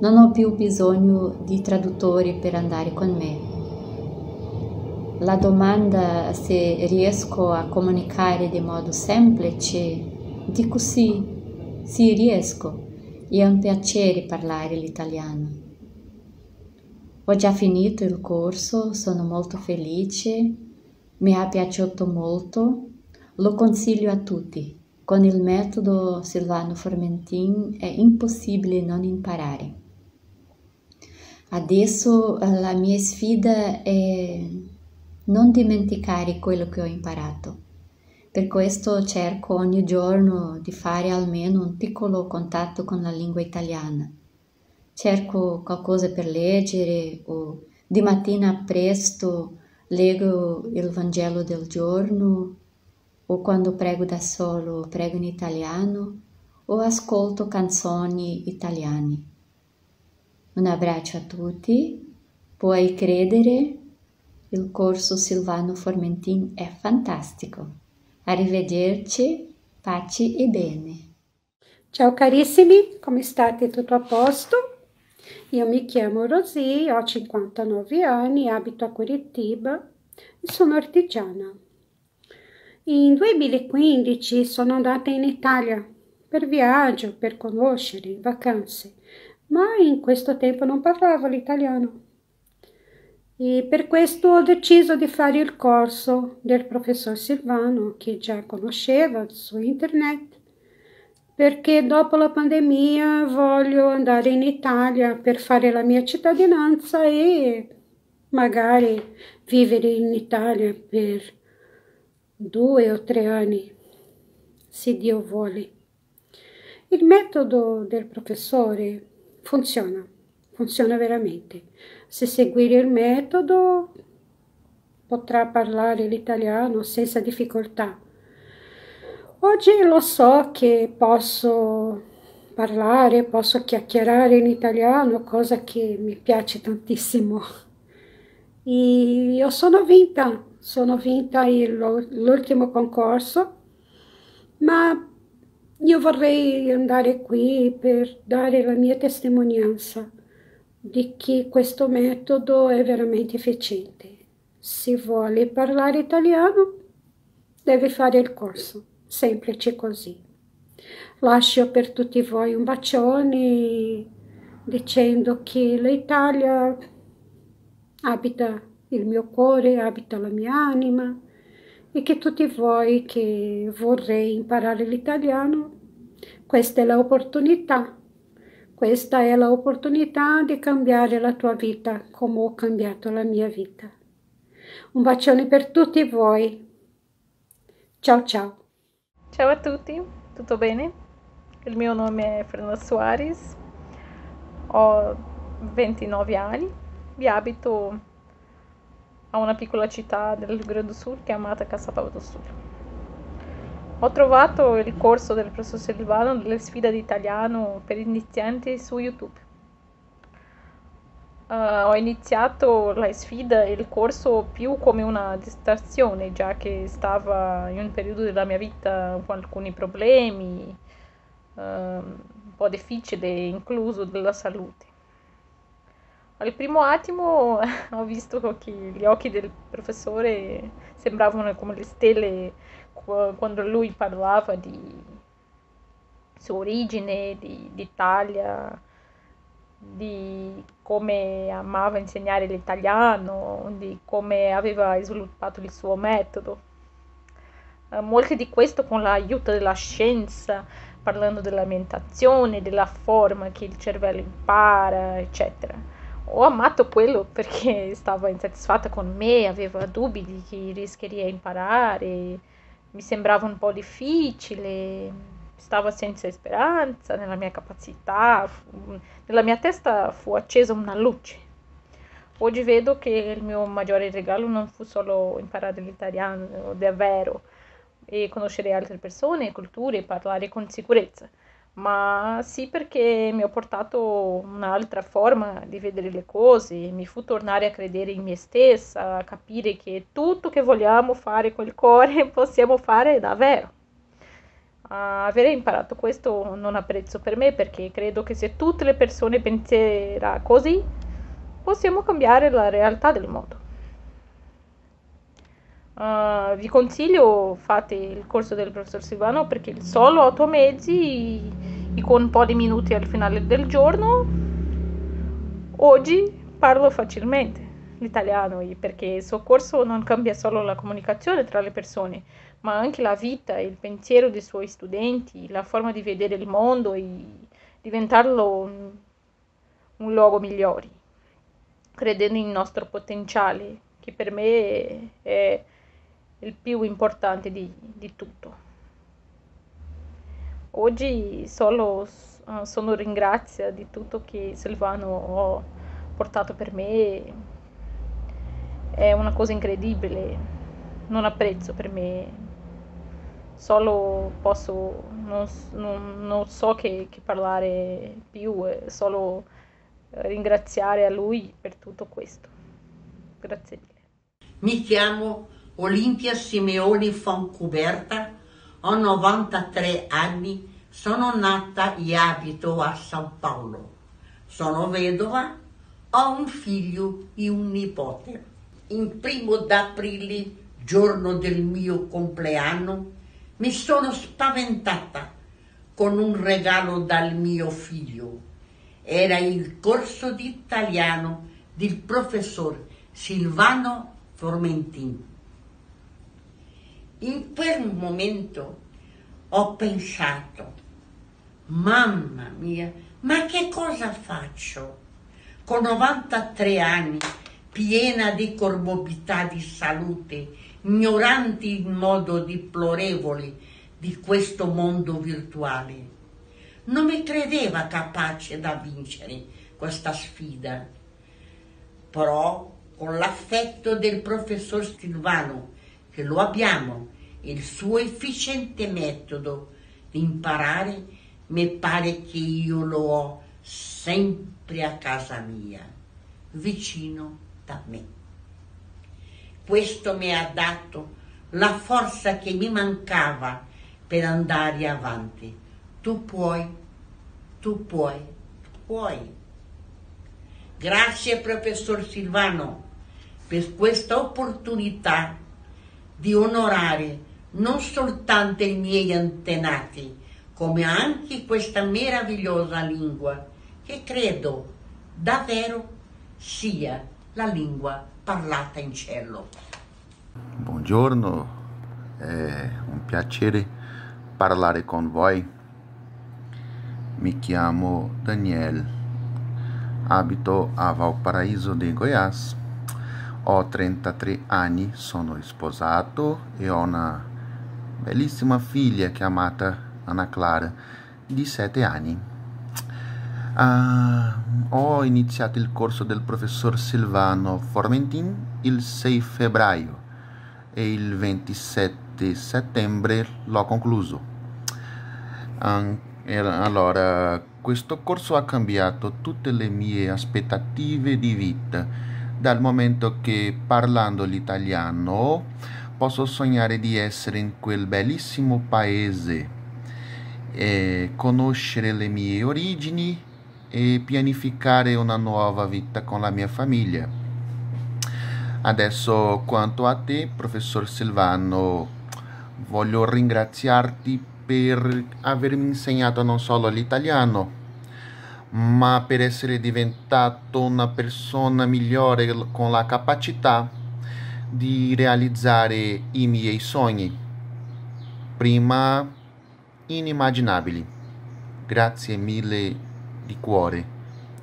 Non ho più bisogno di traduttori per andare con me. La domanda se riesco a comunicare di modo semplice, dico sì, sì riesco. E è un piacere parlare l'italiano. Ho già finito il corso, sono molto felice, mi è piaciuto molto, lo consiglio a tutti. Con il metodo Silvano Formentin è impossibile non imparare. Adesso eh, la mia sfida è non dimenticare quello che ho imparato. Per questo cerco ogni giorno di fare almeno un piccolo contatto con la lingua italiana cerco qualcosa per leggere o di mattina presto leggo il Vangelo del giorno o quando prego da solo prego in italiano o ascolto canzoni italiane. Un abbraccio a tutti, puoi credere, il corso Silvano Formentin è fantastico. Arrivederci, pace e bene. Ciao carissimi, come state? Tutto a posto? Io mi chiamo Rosì, ho 59 anni, abito a Curitiba e sono artigiana. In 2015 sono andata in Italia per viaggio, per conoscere, in vacanze, ma in questo tempo non parlavo l'italiano. E per questo ho deciso di fare il corso del professor Silvano, che già conosceva su internet perché dopo la pandemia voglio andare in Italia per fare la mia cittadinanza e magari vivere in Italia per due o tre anni, se Dio vuole. Il metodo del professore funziona, funziona veramente. Se seguire il metodo potrà parlare l'italiano senza difficoltà. Oggi lo so che posso parlare, posso chiacchierare in italiano, cosa che mi piace tantissimo. E io sono vinta, sono vinta l'ultimo concorso, ma io vorrei andare qui per dare la mia testimonianza di che questo metodo è veramente efficiente. Se vuole parlare italiano, deve fare il corso semplice così. Lascio per tutti voi un bacione dicendo che l'Italia abita il mio cuore, abita la mia anima e che tutti voi che vorrei imparare l'italiano, questa è l'opportunità, questa è l'opportunità di cambiare la tua vita come ho cambiato la mia vita. Un bacione per tutti voi. Ciao ciao. Ciao a tutti, tutto bene? Il mio nome è Fernanda Soares, ho 29 anni e abito a una piccola città del Rio Grande do Sul chiamata Cassapava do Sul. Ho trovato il corso del professor Silvano delle sfide di italiano per inizianti su YouTube. Uh, ho iniziato la sfida e il corso più come una distrazione, già che stavo in un periodo della mia vita con alcuni problemi, uh, un po' difficile, incluso della salute. Al primo attimo ho visto che gli occhi del professore sembravano come le stelle quando lui parlava di sua origine, di, d'Italia di come amava insegnare l'italiano, di come aveva sviluppato il suo metodo. Eh, molte di questo con l'aiuto della scienza, parlando dell'ambientazione, della forma che il cervello impara, eccetera. Ho amato quello perché stava insatisfatta con me, aveva dubbi di chi rischieria di imparare, mi sembrava un po' difficile stavo senza speranza nella mia capacità, fu, nella mia testa fu accesa una luce. Oggi vedo che il mio maggiore regalo non fu solo imparare l'italiano davvero e conoscere altre persone, culture, parlare con sicurezza, ma sì perché mi ha portato un'altra forma di vedere le cose, mi fu tornare a credere in me stessa, a capire che tutto che vogliamo fare col cuore possiamo fare davvero avere imparato questo non apprezzo per me perché credo che se tutte le persone penserà così possiamo cambiare la realtà del mondo. Uh, vi consiglio fate il corso del professor Silvano perché solo 8 mezzi con un po' di minuti al finale del giorno oggi parlo facilmente l'italiano perché il suo corso non cambia solo la comunicazione tra le persone ma anche la vita, e il pensiero dei suoi studenti, la forma di vedere il mondo e diventarlo un, un luogo migliore, credendo in nostro potenziale, che per me è il più importante di, di tutto. Oggi solo eh, sono ringrazia di tutto che Silvano ha portato per me è una cosa incredibile non apprezzo per me solo posso, non, non, non so che, che, parlare più, solo ringraziare a lui per tutto questo. Grazie mille. Mi chiamo Olimpia Simeoni Fancuberta, ho 93 anni, sono nata e abito a San Paolo. Sono vedova, ho un figlio e un nipote. In primo d'aprile, giorno del mio compleanno, mi sono spaventata con un regalo dal mio figlio. Era il corso di italiano del professor Silvano Formentin. In quel momento ho pensato, mamma mia, ma che cosa faccio? Con 93 anni, piena di comorbidità di salute, ignoranti in modo deplorevole di questo mondo virtuale. Non mi credeva capace da vincere questa sfida, però con l'affetto del professor Silvano, che lo abbiamo, e il suo efficiente metodo di imparare, mi pare che io lo ho sempre a casa mia, vicino da me questo mi ha dato la forza che mi mancava per andare avanti. Tu puoi, tu puoi, puoi. Grazie professor Silvano per questa opportunità di onorare non soltanto i miei antenati, come anche questa meravigliosa lingua che credo davvero sia la lingua parlata in cielo. Buongiorno, è un piacere parlare con voi. Mi chiamo Daniel, abito a Valparaíso di Goiás. Ho 33 anni, sono sposato e ho una bellissima figlia chiamata Ana Clara di 7 anni. Uh, ho iniziato il corso del professor Silvano Formentin il 6 febbraio e il 27 settembre l'ho concluso. Um, allora, questo corso ha cambiato tutte le mie aspettative di vita, dal momento che parlando l'italiano posso sognare di essere in quel bellissimo paese, e conoscere le mie origini e pianificare una nuova vita con la mia famiglia. Adesso quanto a te, professor Silvano, voglio ringraziarti per avermi insegnato non solo l'italiano, ma per essere diventato una persona migliore con la capacità di realizzare i miei sogni, prima inimmaginabili. Grazie mille di cuore.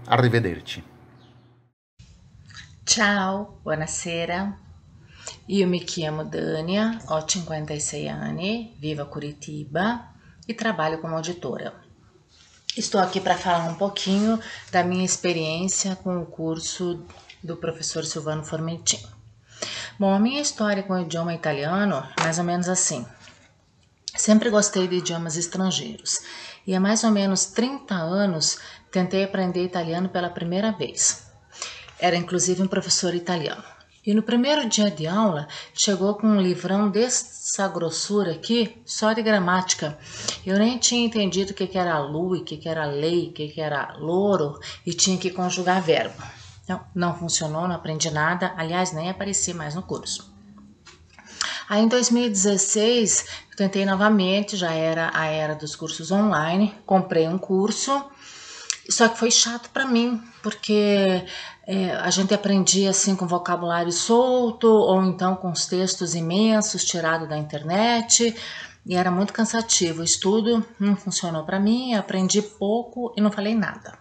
Arrivederci. Ciao, buonasera. Io mi chiamo Dania, ho 56 anni, vivo a Curitiba e trabalho como auditora. Estou aqui para falar um pouquinho da minha experiência com o curso do professor Silvano Formentin. Bom, a minha história com o idioma italiano é mais ou menos assim. Sempre gostei de idiomas estrangeiros e há mais ou menos 30 anos Tentei aprender italiano pela primeira vez. Era inclusive um professor italiano. E no primeiro dia de aula, chegou com um livrão dessa grossura aqui, só de gramática. Eu nem tinha entendido o que era lua, o que era lei, o que era louro e tinha que conjugar verbo. Não, não funcionou, não aprendi nada, aliás, nem apareci mais no curso. Aí em 2016, eu tentei novamente, já era a era dos cursos online, comprei um curso só que foi chato para mim, porque é, a gente aprendia assim com vocabulário solto ou então com os textos imensos tirados da internet e era muito cansativo. O estudo não funcionou para mim, aprendi pouco e não falei nada.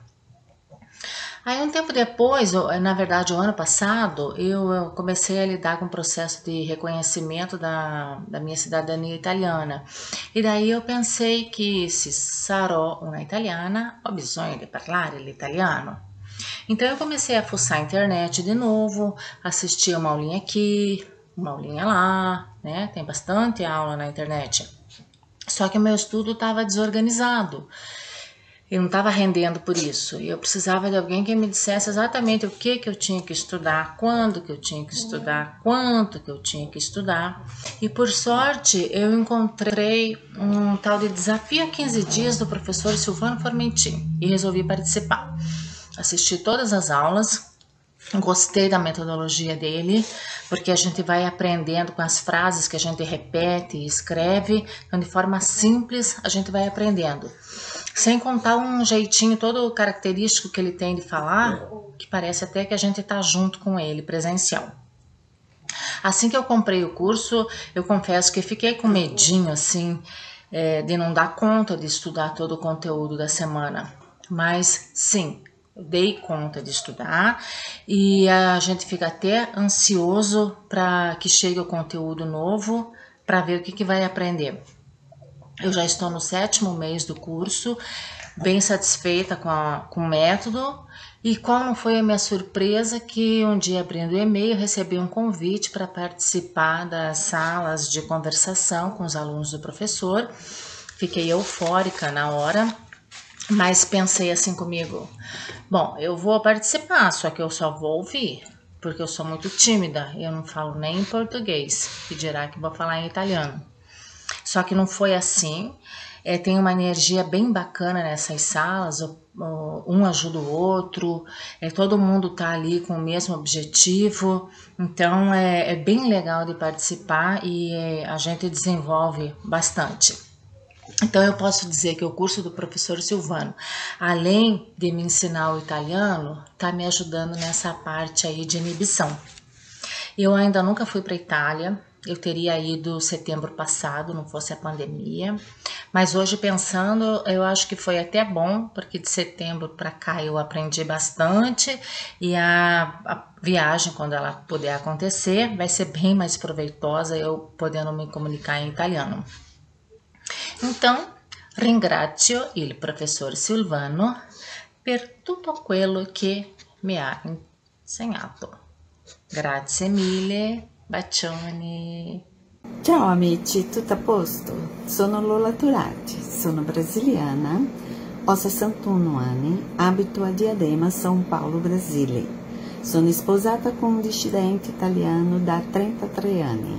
Aí um tempo depois, eh, na verdade o ano passado, eu comecei a lidar com o processo de reconhecimento da, da minha cidadania italiana. E daí eu pensei que se sarò uma italiana, ho bisogno de parlare l'italiano. Então eu comecei a fuçar a internet de novo, assistir uma aulinha aqui, uma aulinha lá, né? Tem bastante aula na internet. Só que o meu estudo estava desorganizado. Eu não estava rendendo por isso. E eu precisava de alguém que me dissesse exatamente o que, que eu tinha que estudar, quando que eu tinha que estudar, quanto que eu tinha que estudar. E por sorte, eu encontrei um tal de desafio a 15 dias do professor Silvano Formentin e resolvi participar. Assisti todas as aulas, Gostei da metodologia dele, porque a gente vai aprendendo com as frases que a gente repete e escreve, então de forma simples a gente vai aprendendo. Sem contar um jeitinho todo característico que ele tem de falar, que parece até que a gente está junto com ele, presencial. Assim que eu comprei o curso, eu confesso que fiquei com medinho, assim, é, de não dar conta de estudar todo o conteúdo da semana. Mas sim, dei conta de estudar e a gente fica até ansioso para que chegue o conteúdo novo para ver o que, que vai aprender. Eu já estou no sétimo mês do curso, bem satisfeita com, a, com o método. E qual não foi a minha surpresa que um dia abrindo o e-mail recebi um convite para participar das salas de conversação com os alunos do professor. Fiquei eufórica na hora, mas pensei assim comigo: bom, eu vou participar, só que eu só vou ouvir, porque eu sou muito tímida, eu não falo nem em português, e dirá que vou falar em italiano. Só que não foi assim. É, tem uma energia bem bacana nessas salas, um ajuda o outro, é, todo mundo está ali com o mesmo objetivo, então é, é bem legal de participar e é, a gente desenvolve bastante. Então eu posso dizer que o curso do professor Silvano, além de me ensinar o italiano, está me ajudando nessa parte aí de inibição. Eu ainda nunca fui para Itália, eu teria ido setembro passado, não fosse a pandemia. Mas hoje pensando, eu acho que foi até bom, porque de setembro para cá eu aprendi bastante e a, a, viagem, quando ela puder acontecer, vai ser bem mais proveitosa eu podendo me comunicar em italiano. Então, ringrazio il professor Silvano per tutto quello che mi ha insegnato. Grazie mille. Baccioni. Ciao amici, tutto a posto? Sono Lola Turati, sono brasiliana, ho 61 anni, abito a Diadema, São Paulo, Brasile. Sono sposata con un dissidente italiano da 33 anni.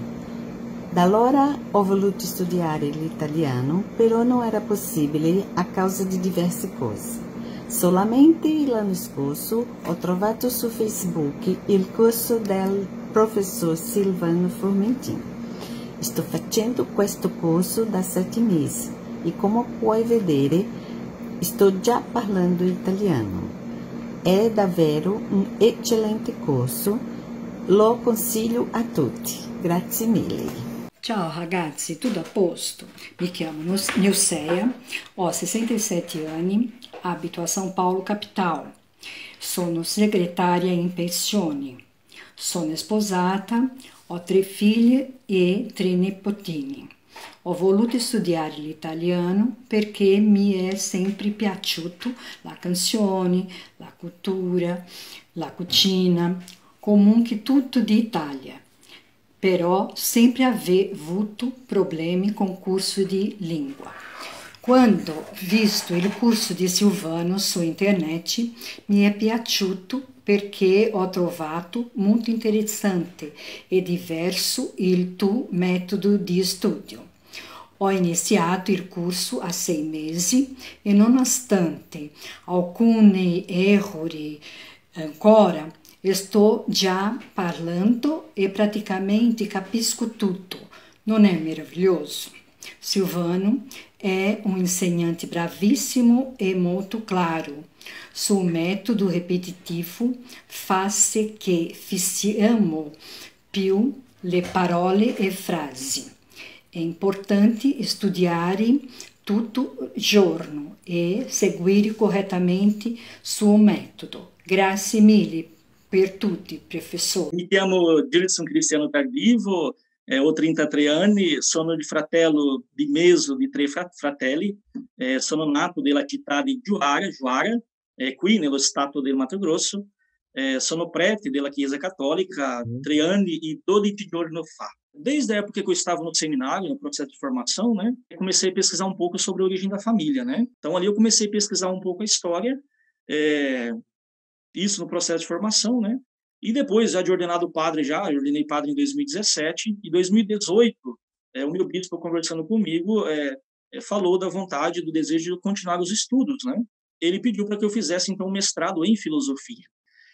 Da allora ho voluto studiare l'italiano, però non era possibile a causa di diverse cose. Solamente l'anno scorso ho trovato su Facebook il corso del professor Silvano Formentin. Sto facendo questo corso da sette mesi e come puoi vedere sto già parlando italiano. È davvero un eccellente corso, lo consiglio a tutti. Grazie mille. Ciao ragazzi, tudo a posto? Mi chiamo Nilceia, ho 67 anni, abito a São Paulo capital. Sono segretaria in pensione. Sono sposata, ho tre figli e tre nipotini. Ho voluto studiare l'italiano perché mi è sempre piaciuto la canzone, la cultura, la cucina, comunque tutto di Italia però sempre ave avuto problemi con curso di lingua. Quando visto il curso di Silvano su internet mi è é piaciuto perché ho trovato molto interessante e diverso il tuo metodo di studio. Ho iniziato il corso a sei mesi e nonostante alcuni errori ancora Estou já parlando e praticamente capisco tudo. Não é maravilhoso? Silvano é um ensinante bravíssimo e muito claro. Seu método repetitivo faz que fissiamo più le parole e frasi. É importante estudar tutto giorno e seguir corretamente seu método. Grazie mille Bertucci, professor. Mi chiamo Gilson Cristiano Tardivo, eh, ho 33 anni, sono il fratello di mezzo di tre fratelli, eh, sono nato nella città di Juara, Juara eh, qui nello stato del Mato Grosso, eh, sono prete della Chiesa Cattolica uhum. tre anni e 12 giorni fa. Desde a época que eu estava no seminário, no processo de formação, né, comecei a pesquisar um pouco sobre a origem da família, né? Então ali eu comecei a pesquisar um pouco a história, é, isso no processo de formação, né? E depois, já de ordenado padre, já, eu ordenei padre em 2017, e 2018, é, o meu bispo conversando comigo, é, é, falou da vontade, do desejo de continuar os estudos, né? Ele pediu para que eu fizesse, então, um mestrado em filosofia.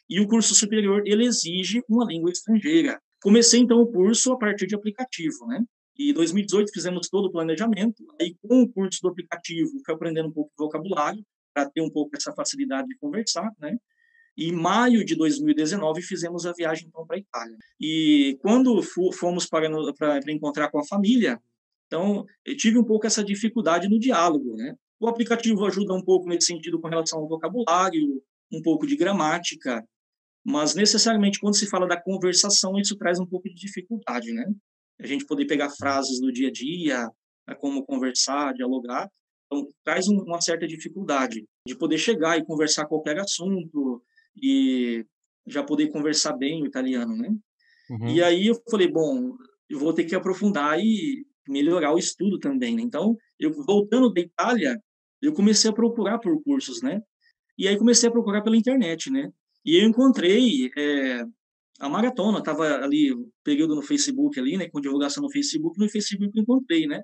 E o curso superior, ele exige uma língua estrangeira. Comecei, então, o curso a partir de aplicativo, né? E 2018 fizemos todo o planejamento, aí com o curso do aplicativo fui aprendendo um pouco de vocabulário, para ter um pouco essa facilidade de conversar, né? E em maio de 2019 fizemos a viagem então para a Itália. E quando fomos para, para encontrar com a família, então eu tive um pouco essa dificuldade no diálogo, né? O aplicativo ajuda um pouco nesse sentido com relação ao vocabulário, um pouco de gramática, mas necessariamente quando se fala da conversação, isso traz um pouco de dificuldade, né? A gente poder pegar frases do dia a dia, né, como conversar, dialogar, então traz uma certa dificuldade de poder chegar e conversar qualquer assunto, e já poder conversar bem o italiano, né? Uhum. E aí eu falei, bom, eu vou ter que aprofundar e melhorar o estudo também, né? Então, eu voltando da Itália, eu comecei a procurar por cursos, né? E aí comecei a procurar pela internet, né? E eu encontrei é, a maratona, Tava ali um período no Facebook ali, né, com divulgação no Facebook, no Facebook eu encontrei, né?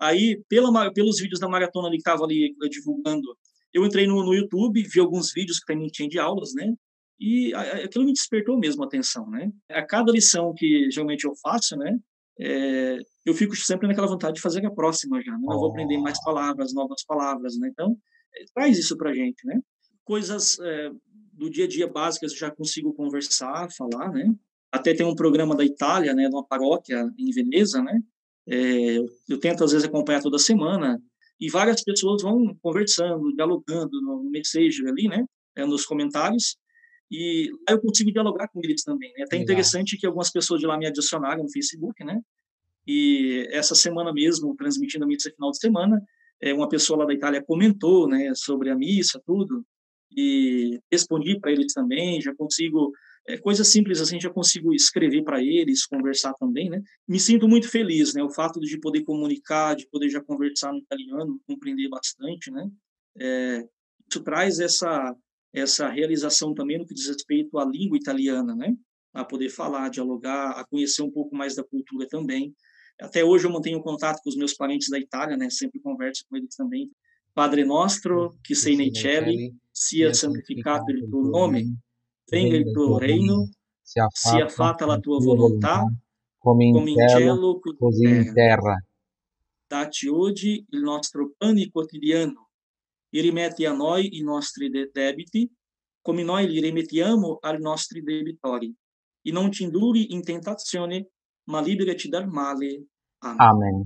Aí pela pelos vídeos da maratona ali que tava ali eh, divulgando eu entrei no, no YouTube, vi alguns vídeos que também tinha de aulas, né? E aquilo me despertou mesmo a atenção, né? A cada lição que geralmente eu faço, né? É, eu fico sempre naquela vontade de fazer a próxima já, né? Eu vou aprender mais oh. palavras, novas palavras, né? Então, é, traz isso pra gente, né? Coisas é, do dia a dia básicas eu já consigo conversar, falar, né? Até tem um programa da Itália, né? De uma paróquia em Veneza, né? É, eu tento, às vezes, acompanhar toda semana, e várias pessoas vão conversando, dialogando no Messenger ali, né, é, nos comentários, e lá eu consigo dialogar com eles também. Né. É até Legal. interessante que algumas pessoas de lá me adicionaram no Facebook, né, e essa semana mesmo, transmitindo a missa final de semana, é, uma pessoa lá da Itália comentou, né, sobre a missa, tudo, e respondi para eles também, já consigo é, coisas simples assim, já consigo escrever para eles, conversar também, né? Me sinto muito feliz, né? O fato de poder comunicar, de poder já conversar no italiano, compreender bastante, né? É, isso traz essa essa realização também no que diz respeito à língua italiana, né? A poder falar, dialogar, a conhecer um pouco mais da cultura também. Até hoje eu mantenho contato com os meus parentes da Itália, né? Sempre converso com eles também. Padre Nostro, que sei nei cielo, sia é santificato il tuo nome venga o teu reino, sia fatta la tua volontà, como em in cielo così in terra. É. Dacci hoje o nosso pane quotidiano e rimetti a noi i nostri debiti, come noi li rimettiamo ai nostri debitori. E não ci induri in tentazione, ma liberaci dal male. Amém.